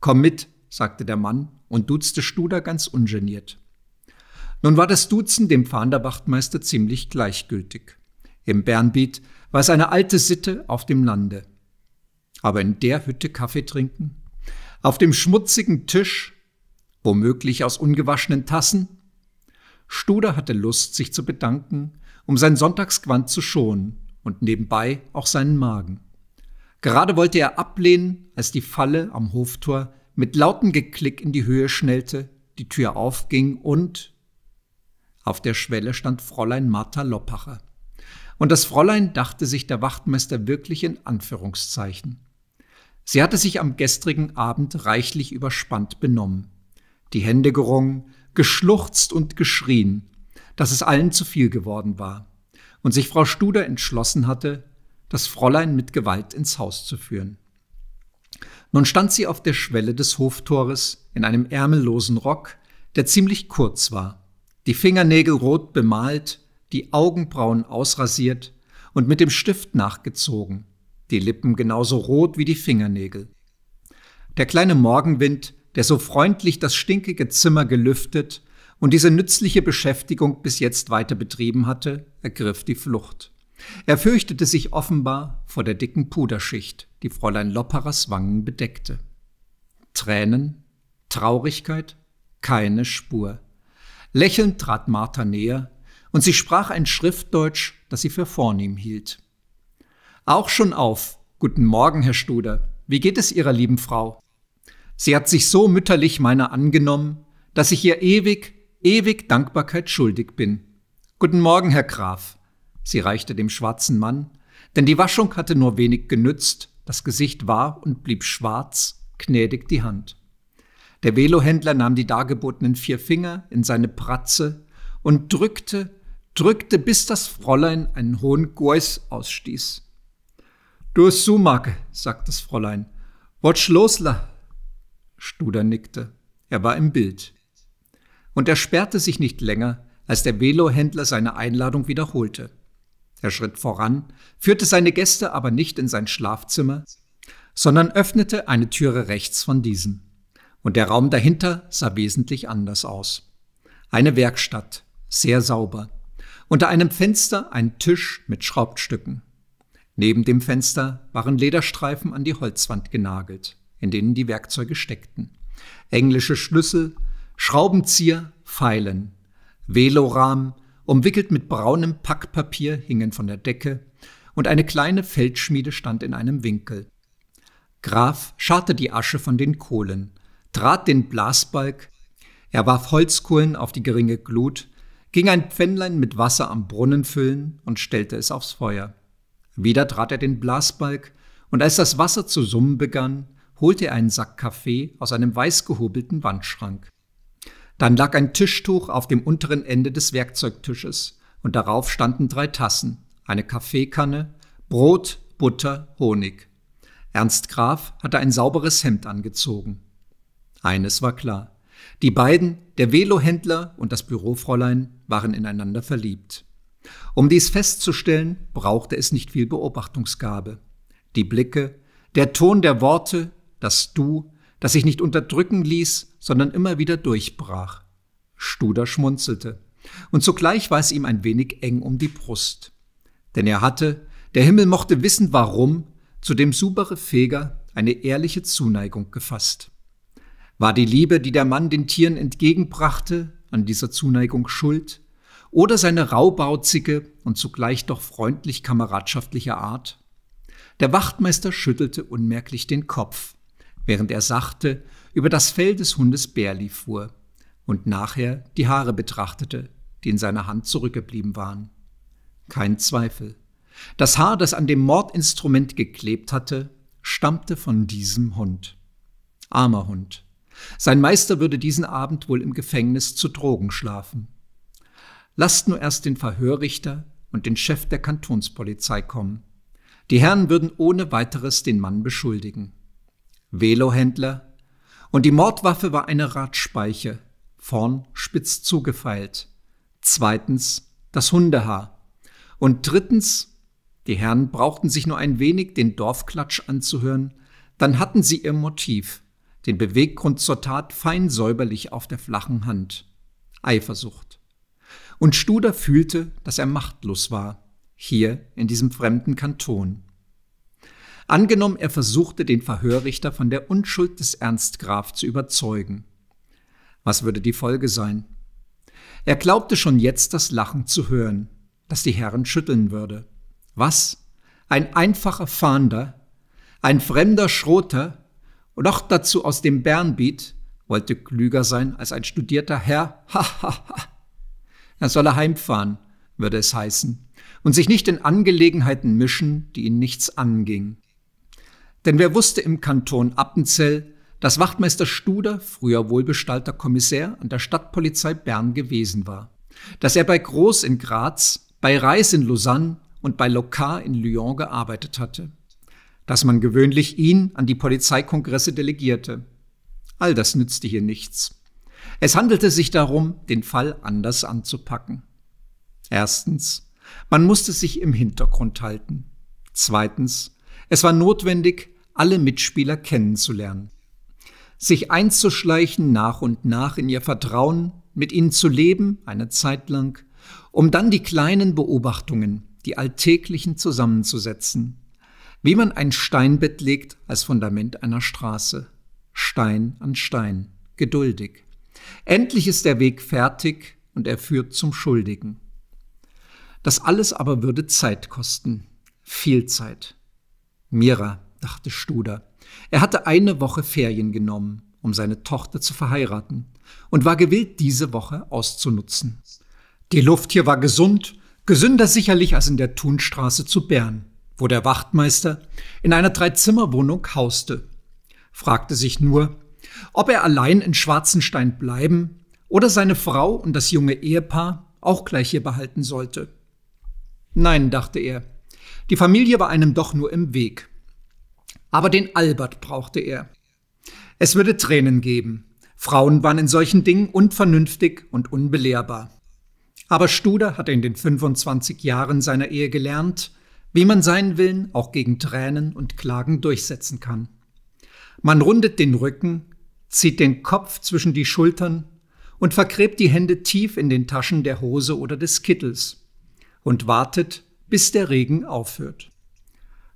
Komm mit, sagte der Mann und duzte Studer ganz ungeniert. Nun war das Duzen dem Fahnderwachtmeister ziemlich gleichgültig. Im Bernbiet war es eine alte Sitte auf dem Lande. Aber in der Hütte Kaffee trinken? Auf dem schmutzigen Tisch? Womöglich aus ungewaschenen Tassen? Studer hatte Lust, sich zu bedanken, um sein Sonntagsquant zu schonen und nebenbei auch seinen Magen. Gerade wollte er ablehnen, als die Falle am Hoftor mit lautem Geklick in die Höhe schnellte, die Tür aufging und auf der Schwelle stand Fräulein Martha Loppacher. Und das Fräulein dachte sich der Wachtmeister wirklich in Anführungszeichen. Sie hatte sich am gestrigen Abend reichlich überspannt benommen, die Hände gerungen, geschluchzt und geschrien, dass es allen zu viel geworden war, und sich Frau Studer entschlossen hatte, das Fräulein mit Gewalt ins Haus zu führen. Nun stand sie auf der Schwelle des Hoftores in einem ärmellosen Rock, der ziemlich kurz war, die Fingernägel rot bemalt, die Augenbrauen ausrasiert und mit dem Stift nachgezogen, die Lippen genauso rot wie die Fingernägel. Der kleine Morgenwind, der so freundlich das stinkige Zimmer gelüftet und diese nützliche Beschäftigung bis jetzt weiter betrieben hatte, ergriff die Flucht. Er fürchtete sich offenbar vor der dicken Puderschicht, die Fräulein Lopperers Wangen bedeckte. Tränen, Traurigkeit, keine Spur. Lächelnd trat Martha näher, und sie sprach ein Schriftdeutsch, das sie für vornehm hielt. Auch schon auf. Guten Morgen, Herr Studer. Wie geht es Ihrer lieben Frau? Sie hat sich so mütterlich meiner angenommen, dass ich ihr ewig, ewig Dankbarkeit schuldig bin. Guten Morgen, Herr Graf. Sie reichte dem schwarzen Mann, denn die Waschung hatte nur wenig genützt, das Gesicht war und blieb schwarz, gnädig die Hand. Der Velohändler nahm die dargebotenen vier Finger in seine Pratze und drückte, drückte, bis das Fräulein einen hohen Geus ausstieß. Du Sumake, sagt das Fräulein. Watch losla. Studer nickte. Er war im Bild. Und er sperrte sich nicht länger, als der Velohändler seine Einladung wiederholte. Er schritt voran, führte seine Gäste aber nicht in sein Schlafzimmer, sondern öffnete eine Türe rechts von diesem. Und der Raum dahinter sah wesentlich anders aus. Eine Werkstatt, sehr sauber. Unter einem Fenster ein Tisch mit Schraubstücken. Neben dem Fenster waren Lederstreifen an die Holzwand genagelt, in denen die Werkzeuge steckten. Englische Schlüssel, Schraubenzieher, Pfeilen, Velorahmen Umwickelt mit braunem Packpapier hingen von der Decke und eine kleine Feldschmiede stand in einem Winkel. Graf scharte die Asche von den Kohlen, trat den Blasbalg, er warf Holzkohlen auf die geringe Glut, ging ein Pfännlein mit Wasser am Brunnen füllen und stellte es aufs Feuer. Wieder trat er den Blasbalg, und als das Wasser zu summen begann, holte er einen Sack Kaffee aus einem weiß gehobelten Wandschrank. Dann lag ein Tischtuch auf dem unteren Ende des Werkzeugtisches und darauf standen drei Tassen, eine Kaffeekanne, Brot, Butter, Honig. Ernst Graf hatte ein sauberes Hemd angezogen. Eines war klar. Die beiden, der Velohändler und das Bürofräulein, waren ineinander verliebt. Um dies festzustellen, brauchte es nicht viel Beobachtungsgabe. Die Blicke, der Ton der Worte, das Du das sich nicht unterdrücken ließ, sondern immer wieder durchbrach. Studer schmunzelte. Und zugleich war es ihm ein wenig eng um die Brust. Denn er hatte, der Himmel mochte wissen warum, zu dem Subere Feger eine ehrliche Zuneigung gefasst. War die Liebe, die der Mann den Tieren entgegenbrachte, an dieser Zuneigung schuld? Oder seine raubauzige und zugleich doch freundlich kameradschaftliche Art? Der Wachtmeister schüttelte unmerklich den Kopf während er sachte über das Fell des Hundes Bärli fuhr und nachher die Haare betrachtete, die in seiner Hand zurückgeblieben waren. Kein Zweifel. Das Haar, das an dem Mordinstrument geklebt hatte, stammte von diesem Hund. Armer Hund. Sein Meister würde diesen Abend wohl im Gefängnis zu Drogen schlafen. Lasst nur erst den Verhörrichter und den Chef der Kantonspolizei kommen. Die Herren würden ohne weiteres den Mann beschuldigen. Velohändler und die Mordwaffe war eine Radspeiche, vorn spitz zugefeilt. Zweitens das Hundehaar. Und drittens, die Herren brauchten sich nur ein wenig den Dorfklatsch anzuhören, dann hatten sie ihr Motiv, den Beweggrund zur Tat fein säuberlich auf der flachen Hand. Eifersucht. Und Studer fühlte, dass er machtlos war, hier in diesem fremden Kanton. Angenommen, er versuchte den Verhörrichter von der Unschuld des Ernst Graf zu überzeugen. Was würde die Folge sein? Er glaubte schon jetzt das Lachen zu hören, das die Herren schütteln würde. Was? Ein einfacher Fahnder, ein fremder Schroter und auch dazu aus dem Bernbiet, wollte klüger sein als ein studierter Herr. Ha, Er solle heimfahren, würde es heißen, und sich nicht in Angelegenheiten mischen, die ihn nichts anging. Denn wer wusste im Kanton Appenzell, dass Wachtmeister Studer, früher wohlbestallter Kommissär an der Stadtpolizei Bern gewesen war, dass er bei Groß in Graz, bei Reis in Lausanne und bei Locard in Lyon gearbeitet hatte, dass man gewöhnlich ihn an die Polizeikongresse delegierte. All das nützte hier nichts. Es handelte sich darum, den Fall anders anzupacken. Erstens, man musste sich im Hintergrund halten. Zweitens, es war notwendig, alle Mitspieler kennenzulernen, sich einzuschleichen nach und nach in ihr Vertrauen, mit ihnen zu leben, eine Zeit lang, um dann die kleinen Beobachtungen, die alltäglichen zusammenzusetzen, wie man ein Steinbett legt als Fundament einer Straße, Stein an Stein, geduldig. Endlich ist der Weg fertig und er führt zum Schuldigen. Das alles aber würde Zeit kosten, viel Zeit. Mira, dachte Studer. Er hatte eine Woche Ferien genommen, um seine Tochter zu verheiraten und war gewillt, diese Woche auszunutzen. Die Luft hier war gesund, gesünder sicherlich als in der Thunstraße zu Bern, wo der Wachtmeister in einer Dreizimmerwohnung hauste. Fragte sich nur, ob er allein in Schwarzenstein bleiben oder seine Frau und das junge Ehepaar auch gleich hier behalten sollte. Nein, dachte er, die Familie war einem doch nur im Weg. Aber den Albert brauchte er. Es würde Tränen geben. Frauen waren in solchen Dingen unvernünftig und unbelehrbar. Aber Studer hatte in den 25 Jahren seiner Ehe gelernt, wie man seinen Willen auch gegen Tränen und Klagen durchsetzen kann. Man rundet den Rücken, zieht den Kopf zwischen die Schultern und vergräbt die Hände tief in den Taschen der Hose oder des Kittels und wartet, bis der Regen aufhört.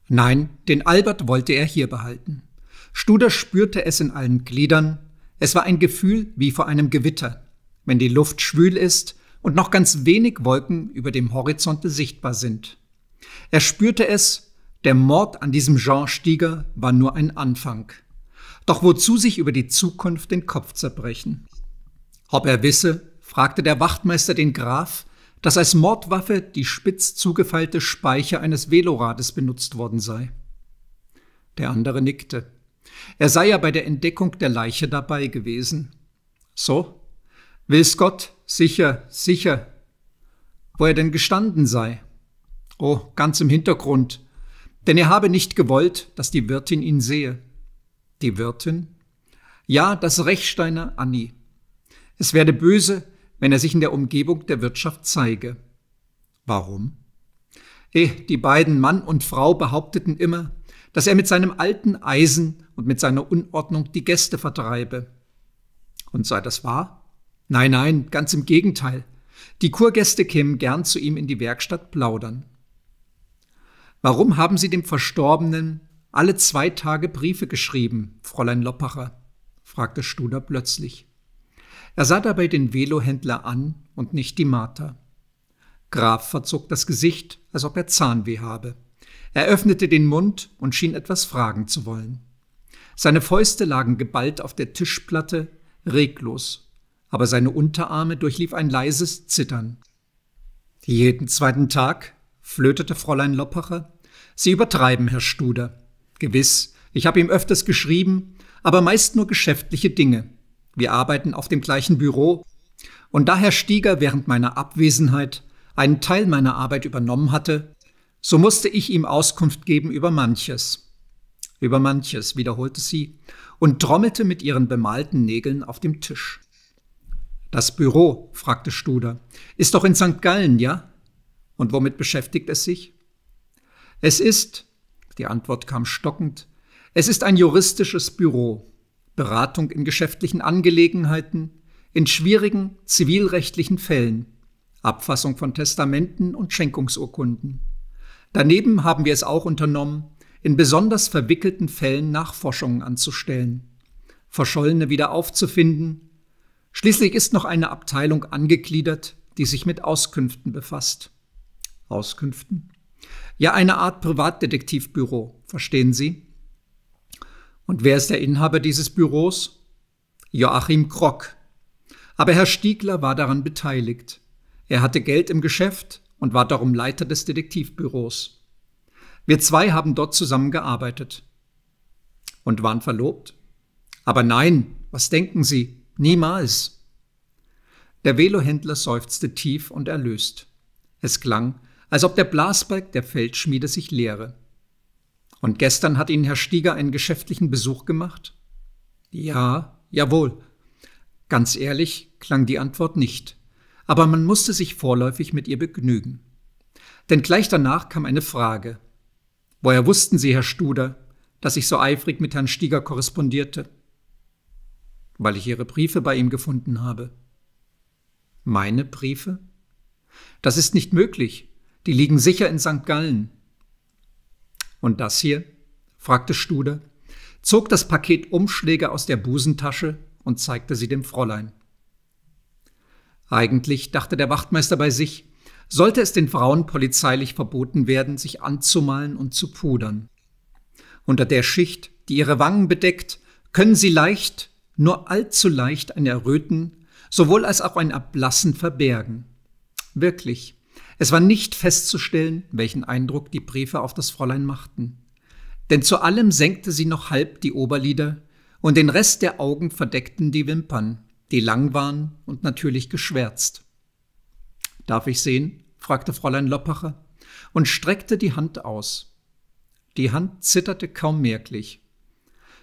Nein, den Albert wollte er hier behalten. Studer spürte es in allen Gliedern. Es war ein Gefühl wie vor einem Gewitter, wenn die Luft schwül ist und noch ganz wenig Wolken über dem Horizonte sichtbar sind. Er spürte es, der Mord an diesem Jean Stieger war nur ein Anfang. Doch wozu sich über die Zukunft den Kopf zerbrechen? Ob er wisse, fragte der Wachtmeister den Graf, dass als Mordwaffe die spitz zugefeilte Speiche eines Velorades benutzt worden sei. Der andere nickte. Er sei ja bei der Entdeckung der Leiche dabei gewesen. So? Will's Gott, sicher, sicher. Wo er denn gestanden sei? Oh, ganz im Hintergrund. Denn er habe nicht gewollt, dass die Wirtin ihn sehe. Die Wirtin? Ja, das Rechsteiner Annie. Es werde böse, wenn er sich in der Umgebung der Wirtschaft zeige. Warum? Eh, die beiden Mann und Frau behaupteten immer, dass er mit seinem alten Eisen und mit seiner Unordnung die Gäste vertreibe. Und sei das wahr? Nein, nein, ganz im Gegenteil. Die Kurgäste kämen gern zu ihm in die Werkstatt plaudern. Warum haben Sie dem Verstorbenen alle zwei Tage Briefe geschrieben, Fräulein Loppacher? fragte Studer plötzlich. Er sah dabei den Velohändler an und nicht die Martha. Graf verzog das Gesicht, als ob er Zahnweh habe. Er öffnete den Mund und schien etwas fragen zu wollen. Seine Fäuste lagen geballt auf der Tischplatte, reglos, aber seine Unterarme durchlief ein leises Zittern. Jeden zweiten Tag, flötete Fräulein Loppacher. Sie übertreiben, Herr Studer. Gewiss, ich habe ihm öfters geschrieben, aber meist nur geschäftliche Dinge. Wir arbeiten auf dem gleichen Büro. Und da Herr Stieger während meiner Abwesenheit einen Teil meiner Arbeit übernommen hatte, so musste ich ihm Auskunft geben über manches. Über manches, wiederholte sie und trommelte mit ihren bemalten Nägeln auf dem Tisch. Das Büro, fragte Studer, ist doch in St. Gallen, ja? Und womit beschäftigt es sich? Es ist, die Antwort kam stockend, es ist ein juristisches Büro. Beratung in geschäftlichen Angelegenheiten, in schwierigen zivilrechtlichen Fällen, Abfassung von Testamenten und Schenkungsurkunden. Daneben haben wir es auch unternommen, in besonders verwickelten Fällen Nachforschungen anzustellen, Verschollene wieder aufzufinden. Schließlich ist noch eine Abteilung angegliedert, die sich mit Auskünften befasst. Auskünften? Ja, eine Art Privatdetektivbüro, verstehen Sie? Und wer ist der Inhaber dieses Büros? Joachim Krock. Aber Herr Stiegler war daran beteiligt. Er hatte Geld im Geschäft und war darum Leiter des Detektivbüros. Wir zwei haben dort zusammengearbeitet. Und waren verlobt? Aber nein, was denken Sie? Niemals. Der Velohändler seufzte tief und erlöst. Es klang, als ob der Blasberg der Feldschmiede sich leere. Und gestern hat Ihnen Herr Stieger einen geschäftlichen Besuch gemacht? Ja, jawohl. Ganz ehrlich klang die Antwort nicht, aber man musste sich vorläufig mit ihr begnügen. Denn gleich danach kam eine Frage. Woher wussten Sie, Herr Studer, dass ich so eifrig mit Herrn Stieger korrespondierte? Weil ich Ihre Briefe bei ihm gefunden habe. Meine Briefe? Das ist nicht möglich. Die liegen sicher in St. Gallen. Und das hier? fragte Studer, zog das Paket Umschläge aus der Busentasche und zeigte sie dem Fräulein. Eigentlich, dachte der Wachtmeister bei sich, sollte es den Frauen polizeilich verboten werden, sich anzumalen und zu pudern. Unter der Schicht, die ihre Wangen bedeckt, können sie leicht, nur allzu leicht ein Erröten, sowohl als auch ein Ablassen verbergen. Wirklich, es war nicht festzustellen, welchen Eindruck die Briefe auf das Fräulein machten. Denn zu allem senkte sie noch halb die Oberlider, und den Rest der Augen verdeckten die Wimpern, die lang waren und natürlich geschwärzt. Darf ich sehen? fragte Fräulein Loppacher und streckte die Hand aus. Die Hand zitterte kaum merklich.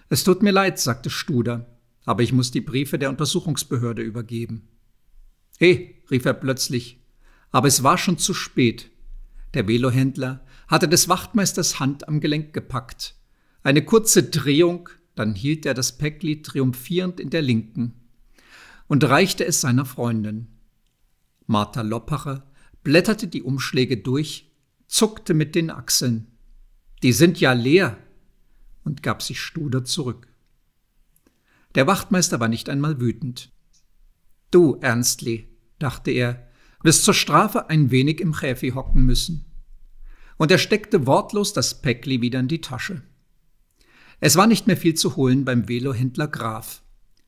Es tut mir leid, sagte Studer, aber ich muss die Briefe der Untersuchungsbehörde übergeben. He, rief er plötzlich, aber es war schon zu spät. Der Velohändler hatte des Wachtmeisters Hand am Gelenk gepackt. Eine kurze Drehung, dann hielt er das Päckli triumphierend in der linken und reichte es seiner Freundin. Martha Loppacher blätterte die Umschläge durch, zuckte mit den Achseln. Die sind ja leer und gab sich studer zurück. Der Wachtmeister war nicht einmal wütend. Du, Ernstli, dachte er, und zur Strafe ein wenig im Käfi hocken müssen. Und er steckte wortlos das Päckli wieder in die Tasche. Es war nicht mehr viel zu holen beim Velohändler Graf.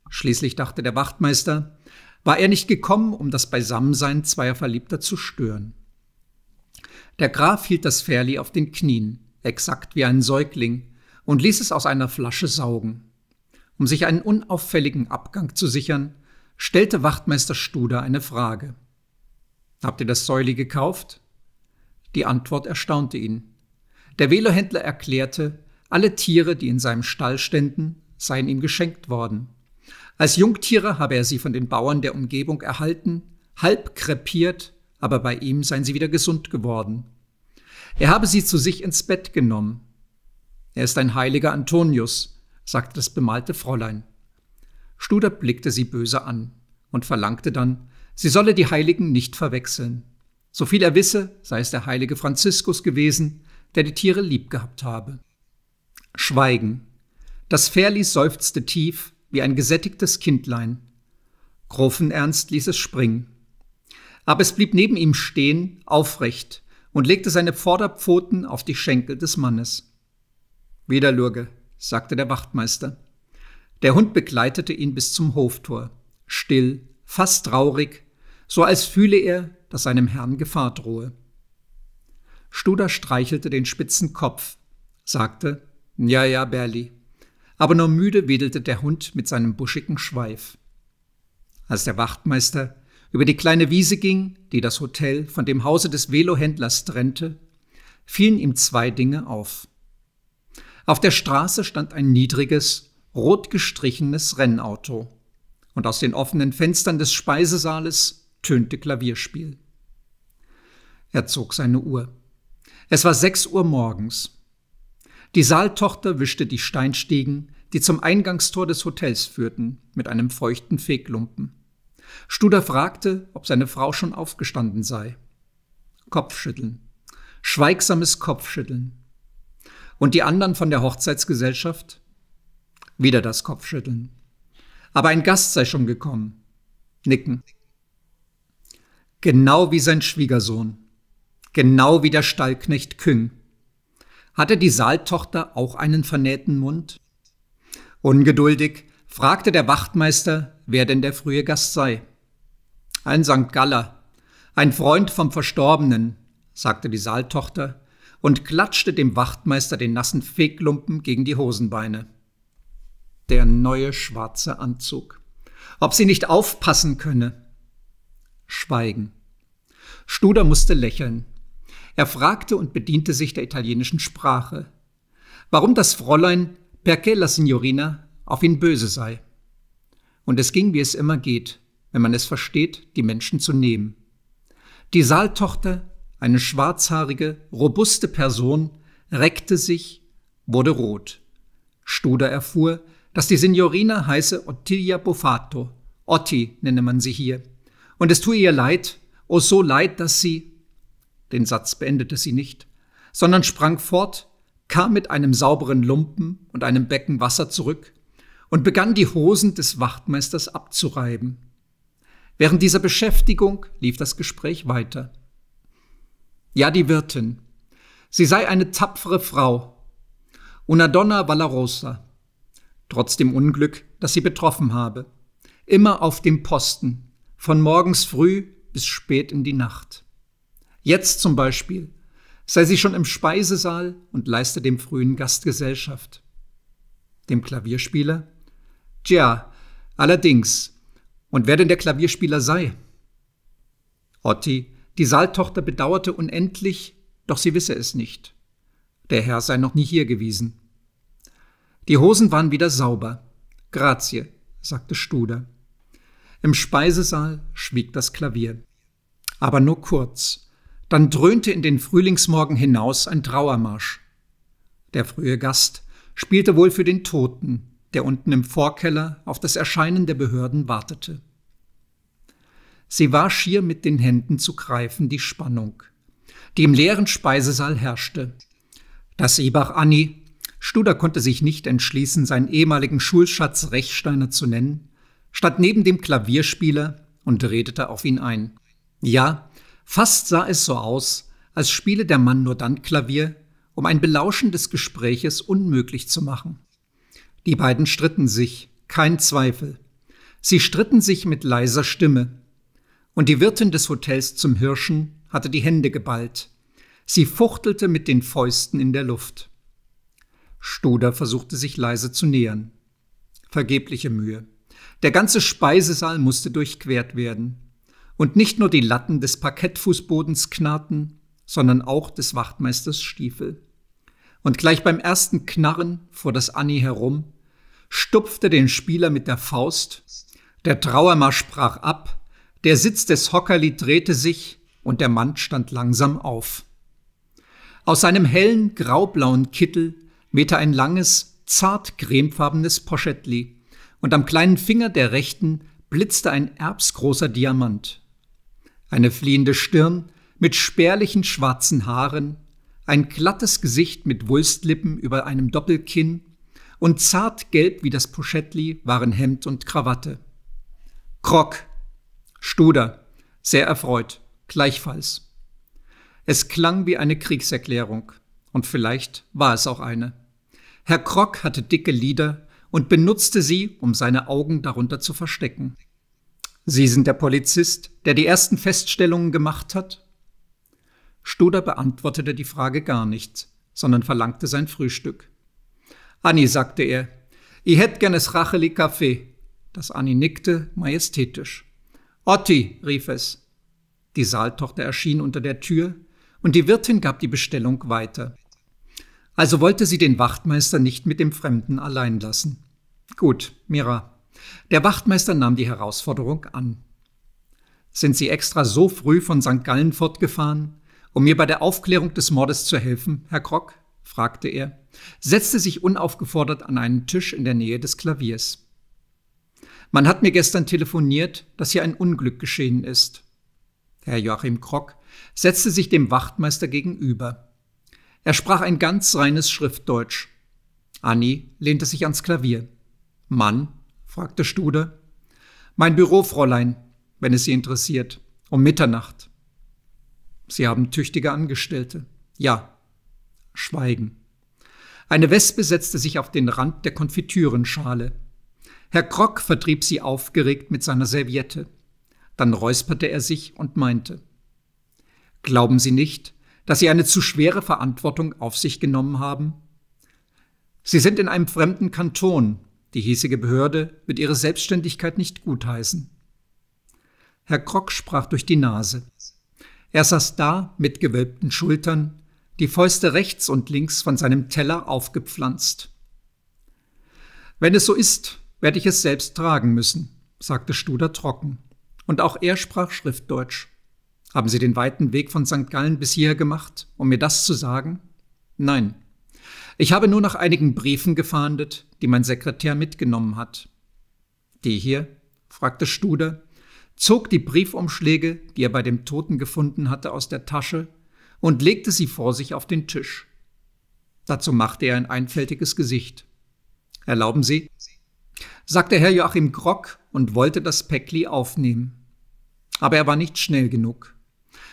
Schließlich dachte der Wachtmeister, war er nicht gekommen, um das Beisammensein zweier Verliebter zu stören. Der Graf hielt das Ferli auf den Knien, exakt wie ein Säugling, und ließ es aus einer Flasche saugen. Um sich einen unauffälligen Abgang zu sichern, stellte Wachtmeister Studer eine Frage. Habt ihr das Säuli gekauft? Die Antwort erstaunte ihn. Der Velohändler erklärte, alle Tiere, die in seinem Stall ständen, seien ihm geschenkt worden. Als Jungtiere habe er sie von den Bauern der Umgebung erhalten, halb krepiert, aber bei ihm seien sie wieder gesund geworden. Er habe sie zu sich ins Bett genommen. Er ist ein heiliger Antonius, sagte das bemalte Fräulein. Studer blickte sie böse an und verlangte dann, Sie solle die Heiligen nicht verwechseln. So viel er wisse, sei es der heilige Franziskus gewesen, der die Tiere lieb gehabt habe. Schweigen. Das Fährli seufzte tief wie ein gesättigtes Kindlein. Grofenernst ließ es springen. Aber es blieb neben ihm stehen, aufrecht, und legte seine Vorderpfoten auf die Schenkel des Mannes. Wieder Lurge, sagte der Wachtmeister. Der Hund begleitete ihn bis zum Hoftor. Still, fast traurig, so als fühle er, dass seinem Herrn Gefahr drohe. Studer streichelte den spitzen Kopf, sagte, ja, ja, Berli. Aber nur müde wedelte der Hund mit seinem buschigen Schweif. Als der Wachtmeister über die kleine Wiese ging, die das Hotel von dem Hause des Velohändlers trennte, fielen ihm zwei Dinge auf. Auf der Straße stand ein niedriges, rot gestrichenes Rennauto, und aus den offenen Fenstern des Speisesaales tönte Klavierspiel. Er zog seine Uhr. Es war sechs Uhr morgens. Die Saaltochter wischte die Steinstiegen, die zum Eingangstor des Hotels führten, mit einem feuchten Feglumpen. Studer fragte, ob seine Frau schon aufgestanden sei. Kopfschütteln. Schweigsames Kopfschütteln. Und die anderen von der Hochzeitsgesellschaft? Wieder das Kopfschütteln. Aber ein Gast sei schon gekommen. Nicken genau wie sein Schwiegersohn, genau wie der Stallknecht Küng. Hatte die Saaltochter auch einen vernähten Mund? Ungeduldig fragte der Wachtmeister, wer denn der frühe Gast sei. Ein St. Galler, ein Freund vom Verstorbenen, sagte die Saaltochter und klatschte dem Wachtmeister den nassen Feglumpen gegen die Hosenbeine. Der neue schwarze Anzug. Ob sie nicht aufpassen könne, Schweigen. Studer musste lächeln. Er fragte und bediente sich der italienischen Sprache. Warum das Fräulein Perché la Signorina auf ihn böse sei. Und es ging, wie es immer geht, wenn man es versteht, die Menschen zu nehmen. Die Saaltochter, eine schwarzhaarige, robuste Person, reckte sich, wurde rot. Studer erfuhr, dass die Signorina heiße Ottilia Buffato. Otti nenne man sie hier. Und es tue ihr leid, oh so leid, dass sie, den Satz beendete sie nicht, sondern sprang fort, kam mit einem sauberen Lumpen und einem Becken Wasser zurück und begann die Hosen des Wachtmeisters abzureiben. Während dieser Beschäftigung lief das Gespräch weiter. Ja, die Wirtin. Sie sei eine tapfere Frau. Una donna Valarosa. Trotz dem Unglück, das sie betroffen habe. Immer auf dem Posten von morgens früh bis spät in die Nacht. Jetzt zum Beispiel sei sie schon im Speisesaal und leiste dem frühen Gast Gesellschaft. Dem Klavierspieler? Tja, allerdings. Und wer denn der Klavierspieler sei? Otti, die Saaltochter bedauerte unendlich, doch sie wisse es nicht. Der Herr sei noch nie hier gewesen. Die Hosen waren wieder sauber. Grazie, sagte Studer. Im Speisesaal schwieg das Klavier. Aber nur kurz. Dann dröhnte in den Frühlingsmorgen hinaus ein Trauermarsch. Der frühe Gast spielte wohl für den Toten, der unten im Vorkeller auf das Erscheinen der Behörden wartete. Sie war schier mit den Händen zu greifen, die Spannung, die im leeren Speisesaal herrschte. Das Ebach Anni, Studer konnte sich nicht entschließen, seinen ehemaligen Schulschatz Rechsteiner zu nennen, stand neben dem Klavierspieler und redete auf ihn ein. Ja, fast sah es so aus, als spiele der Mann nur dann Klavier, um ein Belauschen des Gespräches unmöglich zu machen. Die beiden stritten sich, kein Zweifel. Sie stritten sich mit leiser Stimme. Und die Wirtin des Hotels zum Hirschen hatte die Hände geballt. Sie fuchtelte mit den Fäusten in der Luft. Stoder versuchte sich leise zu nähern. Vergebliche Mühe. Der ganze Speisesaal musste durchquert werden. Und nicht nur die Latten des Parkettfußbodens knarrten, sondern auch des Wachtmeisters Stiefel. Und gleich beim ersten Knarren fuhr das Anni herum, stupfte den Spieler mit der Faust, der Trauermarsch sprach ab, der Sitz des Hockerli drehte sich und der Mann stand langsam auf. Aus seinem hellen graublauen Kittel wehte ein langes, zart cremefarbenes Poschettli, und am kleinen Finger der rechten blitzte ein erbsgroßer Diamant. Eine fliehende Stirn mit spärlichen schwarzen Haaren, ein glattes Gesicht mit Wulstlippen über einem Doppelkinn und zart gelb wie das Poschettli waren Hemd und Krawatte. Krock, Studer, sehr erfreut, gleichfalls. Es klang wie eine Kriegserklärung, und vielleicht war es auch eine. Herr Krock hatte dicke Lieder und benutzte sie, um seine Augen darunter zu verstecken. Sie sind der Polizist, der die ersten Feststellungen gemacht hat? Studer beantwortete die Frage gar nicht, sondern verlangte sein Frühstück. Anni, sagte er, ich hätt gern Racheli Kaffee. Das Anni nickte majestätisch. Otti, rief es. Die Saaltochter erschien unter der Tür und die Wirtin gab die Bestellung weiter. Also wollte sie den Wachtmeister nicht mit dem Fremden allein lassen. Gut, Mira. Der Wachtmeister nahm die Herausforderung an. Sind Sie extra so früh von St. Gallen fortgefahren, um mir bei der Aufklärung des Mordes zu helfen, Herr Krock? fragte er, setzte sich unaufgefordert an einen Tisch in der Nähe des Klaviers. Man hat mir gestern telefoniert, dass hier ein Unglück geschehen ist. Herr Joachim Krock setzte sich dem Wachtmeister gegenüber. Er sprach ein ganz reines Schriftdeutsch. Annie lehnte sich ans Klavier. Mann? fragte Stude. Mein Büro, Fräulein, wenn es Sie interessiert, um Mitternacht. Sie haben tüchtige Angestellte. Ja. Schweigen. Eine Wespe setzte sich auf den Rand der Konfitürenschale. Herr Krock vertrieb sie aufgeregt mit seiner Serviette. Dann räusperte er sich und meinte Glauben Sie nicht, dass Sie eine zu schwere Verantwortung auf sich genommen haben? Sie sind in einem fremden Kanton, die hiesige Behörde wird ihre Selbstständigkeit nicht gutheißen. Herr Krock sprach durch die Nase. Er saß da mit gewölbten Schultern, die Fäuste rechts und links von seinem Teller aufgepflanzt. Wenn es so ist, werde ich es selbst tragen müssen, sagte Studer trocken. Und auch er sprach Schriftdeutsch. Haben Sie den weiten Weg von St. Gallen bis hierher gemacht, um mir das zu sagen? Nein, ich habe nur nach einigen Briefen gefahndet, die mein Sekretär mitgenommen hat. Die hier? fragte Studer, zog die Briefumschläge, die er bei dem Toten gefunden hatte, aus der Tasche und legte sie vor sich auf den Tisch. Dazu machte er ein einfältiges Gesicht. Erlauben Sie, sagte Herr Joachim Grock und wollte das Päckli aufnehmen. Aber er war nicht schnell genug.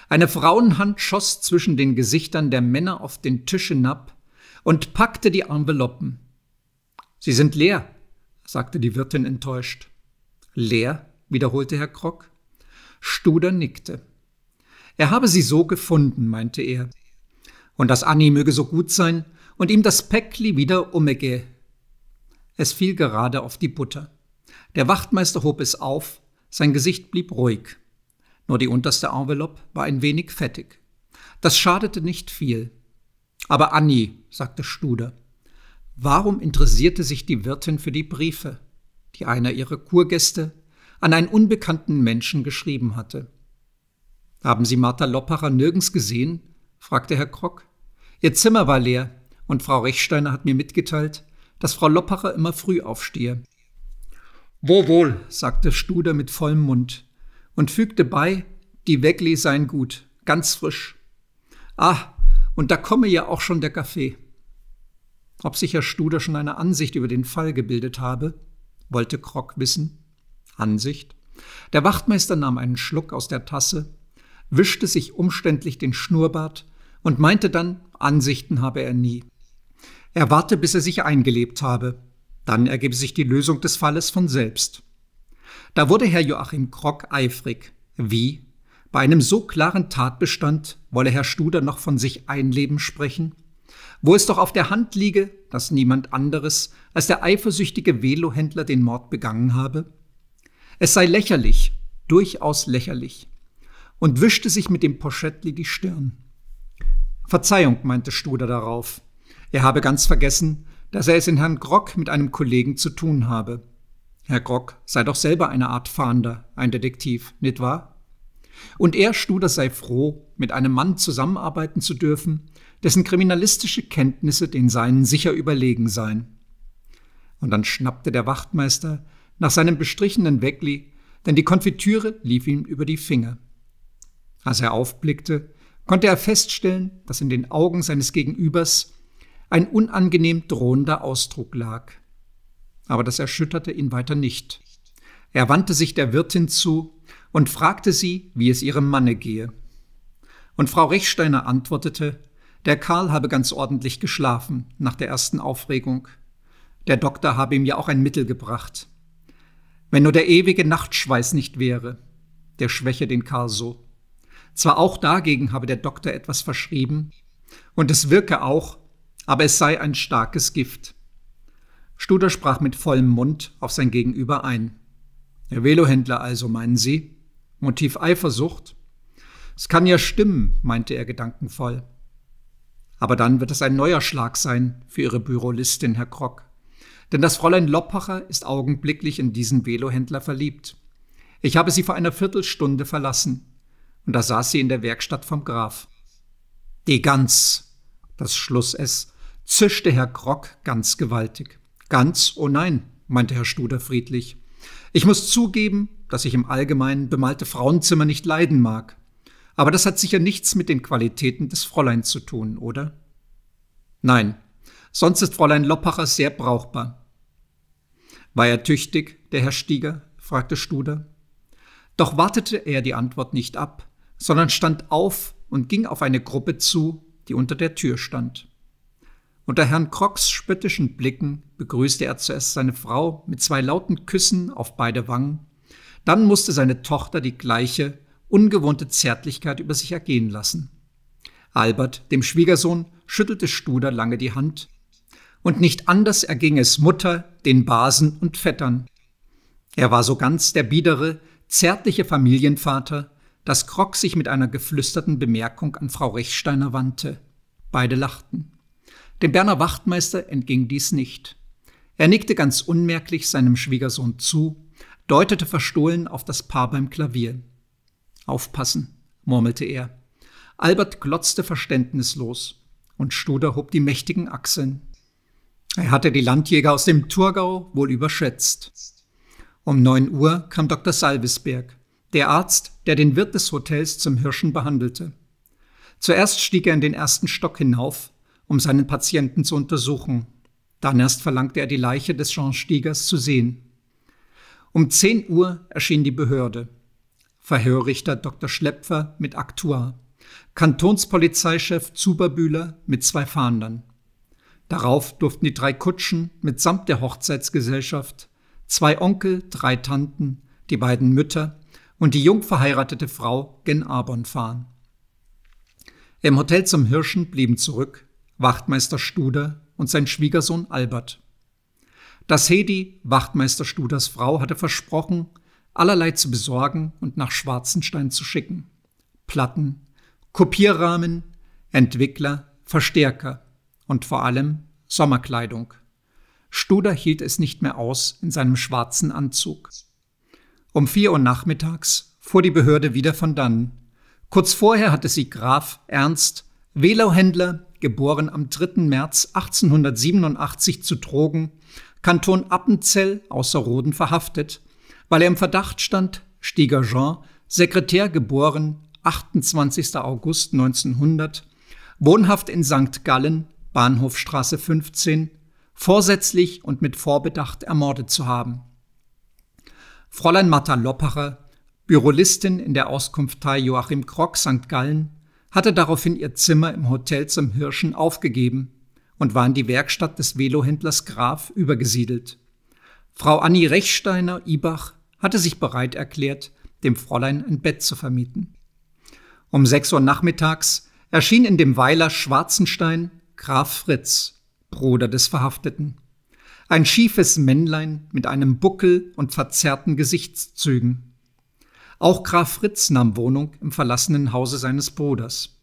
Eine Frauenhand schoss zwischen den Gesichtern der Männer auf den Tisch hinab und packte die Enveloppen. Sie sind leer, sagte die Wirtin enttäuscht. Leer, wiederholte Herr Krock. Studer nickte. Er habe sie so gefunden, meinte er. Und das Annie möge so gut sein und ihm das Päckli wieder umgehe. Es fiel gerade auf die Butter. Der Wachtmeister hob es auf, sein Gesicht blieb ruhig. Nur die unterste Envelope war ein wenig fettig. Das schadete nicht viel. Aber Anni, sagte Studer, warum interessierte sich die Wirtin für die Briefe, die einer ihrer Kurgäste an einen unbekannten Menschen geschrieben hatte? Haben Sie Martha Loppacher nirgends gesehen? fragte Herr Krock. Ihr Zimmer war leer und Frau Rechsteiner hat mir mitgeteilt, dass Frau Loppacher immer früh aufstehe. Wo wohl, sagte Studer mit vollem Mund und fügte bei, die Wegli seien gut, ganz frisch. Ah, und da komme ja auch schon der Kaffee. Ob sich Herr Studer schon eine Ansicht über den Fall gebildet habe, wollte Krock wissen. Ansicht? Der Wachtmeister nahm einen Schluck aus der Tasse, wischte sich umständlich den Schnurrbart und meinte dann, Ansichten habe er nie. Er warte, bis er sich eingelebt habe. Dann ergebe sich die Lösung des Falles von selbst. Da wurde Herr Joachim Krock eifrig. Wie bei einem so klaren Tatbestand wolle Herr Studer noch von sich einleben sprechen? Wo es doch auf der Hand liege, dass niemand anderes als der eifersüchtige Velohändler den Mord begangen habe? Es sei lächerlich, durchaus lächerlich, und wischte sich mit dem Pochettli die Stirn. Verzeihung, meinte Studer darauf. Er habe ganz vergessen, dass er es in Herrn Grock mit einem Kollegen zu tun habe. Herr Grock sei doch selber eine Art Fahnder, ein Detektiv, nicht wahr? Und er, Studer, sei froh, mit einem Mann zusammenarbeiten zu dürfen, dessen kriminalistische Kenntnisse den seinen sicher überlegen seien. Und dann schnappte der Wachtmeister nach seinem bestrichenen Wegli, denn die Konfitüre lief ihm über die Finger. Als er aufblickte, konnte er feststellen, dass in den Augen seines Gegenübers ein unangenehm drohender Ausdruck lag. Aber das erschütterte ihn weiter nicht. Er wandte sich der Wirtin zu und fragte sie, wie es ihrem Manne gehe. Und Frau Rechsteiner antwortete, der Karl habe ganz ordentlich geschlafen nach der ersten Aufregung. Der Doktor habe ihm ja auch ein Mittel gebracht. Wenn nur der ewige Nachtschweiß nicht wäre, der schwäche den Karl so. Zwar auch dagegen habe der Doktor etwas verschrieben, und es wirke auch, aber es sei ein starkes Gift. Studer sprach mit vollem Mund auf sein Gegenüber ein. Der Velohändler also, meinen Sie? Motiv Eifersucht. Es kann ja stimmen, meinte er gedankenvoll. Aber dann wird es ein neuer Schlag sein für Ihre Bürolistin, Herr Krock. Denn das Fräulein Loppacher ist augenblicklich in diesen Velohändler verliebt. Ich habe sie vor einer Viertelstunde verlassen. Und da saß sie in der Werkstatt vom Graf. Die Gans, das Schluss es, zischte Herr Krock ganz gewaltig. Ganz, oh nein, meinte Herr Studer friedlich. Ich muss zugeben, dass ich im Allgemeinen bemalte Frauenzimmer nicht leiden mag. Aber das hat sicher nichts mit den Qualitäten des Fräuleins zu tun, oder? Nein, sonst ist Fräulein Loppacher sehr brauchbar. War er tüchtig, der Herr Stieger? fragte Studer. Doch wartete er die Antwort nicht ab, sondern stand auf und ging auf eine Gruppe zu, die unter der Tür stand. Unter Herrn Crocks spöttischen Blicken begrüßte er zuerst seine Frau mit zwei lauten Küssen auf beide Wangen dann musste seine Tochter die gleiche, ungewohnte Zärtlichkeit über sich ergehen lassen. Albert, dem Schwiegersohn, schüttelte Studer lange die Hand. Und nicht anders erging es Mutter, den Basen und Vettern. Er war so ganz der biedere, zärtliche Familienvater, dass Krock sich mit einer geflüsterten Bemerkung an Frau Rechsteiner wandte. Beide lachten. Dem Berner Wachtmeister entging dies nicht. Er nickte ganz unmerklich seinem Schwiegersohn zu deutete verstohlen auf das Paar beim Klavier. Aufpassen, murmelte er. Albert glotzte verständnislos und Studer hob die mächtigen Achseln. Er hatte die Landjäger aus dem Thurgau wohl überschätzt. Um neun Uhr kam Dr. Salvisberg, der Arzt, der den Wirt des Hotels zum Hirschen behandelte. Zuerst stieg er in den ersten Stock hinauf, um seinen Patienten zu untersuchen. Dann erst verlangte er die Leiche des Jean Stiegers zu sehen. Um 10 Uhr erschien die Behörde. Verhörrichter Dr. Schlepfer mit Aktuar. Kantonspolizeichef Zuberbühler mit zwei Fahndern. Darauf durften die drei Kutschen mitsamt der Hochzeitsgesellschaft, zwei Onkel, drei Tanten, die beiden Mütter und die jung verheiratete Frau gen Abon fahren. Im Hotel zum Hirschen blieben zurück Wachtmeister Studer und sein Schwiegersohn Albert. Das Hedi, Wachtmeister Studers Frau, hatte versprochen, allerlei zu besorgen und nach Schwarzenstein zu schicken. Platten, Kopierrahmen, Entwickler, Verstärker und vor allem Sommerkleidung. Studer hielt es nicht mehr aus in seinem schwarzen Anzug. Um vier Uhr nachmittags fuhr die Behörde wieder von dann. Kurz vorher hatte sie Graf Ernst Welohändler, geboren am 3. März 1887 zu Trogen, Kanton Appenzell außer Roden verhaftet, weil er im Verdacht stand, Stieger Jean, Sekretär geboren 28. August 1900, wohnhaft in St. Gallen, Bahnhofstraße 15, vorsätzlich und mit Vorbedacht ermordet zu haben. Fräulein Martha Loppacher, Bürolistin in der Auskunftei Joachim Krock St. Gallen, hatte daraufhin ihr Zimmer im Hotel zum Hirschen aufgegeben und war in die Werkstatt des Velohändlers Graf übergesiedelt. Frau Annie Rechsteiner Ibach hatte sich bereit erklärt, dem Fräulein ein Bett zu vermieten. Um sechs Uhr nachmittags erschien in dem Weiler Schwarzenstein Graf Fritz, Bruder des Verhafteten. Ein schiefes Männlein mit einem Buckel und verzerrten Gesichtszügen. Auch Graf Fritz nahm Wohnung im verlassenen Hause seines Bruders.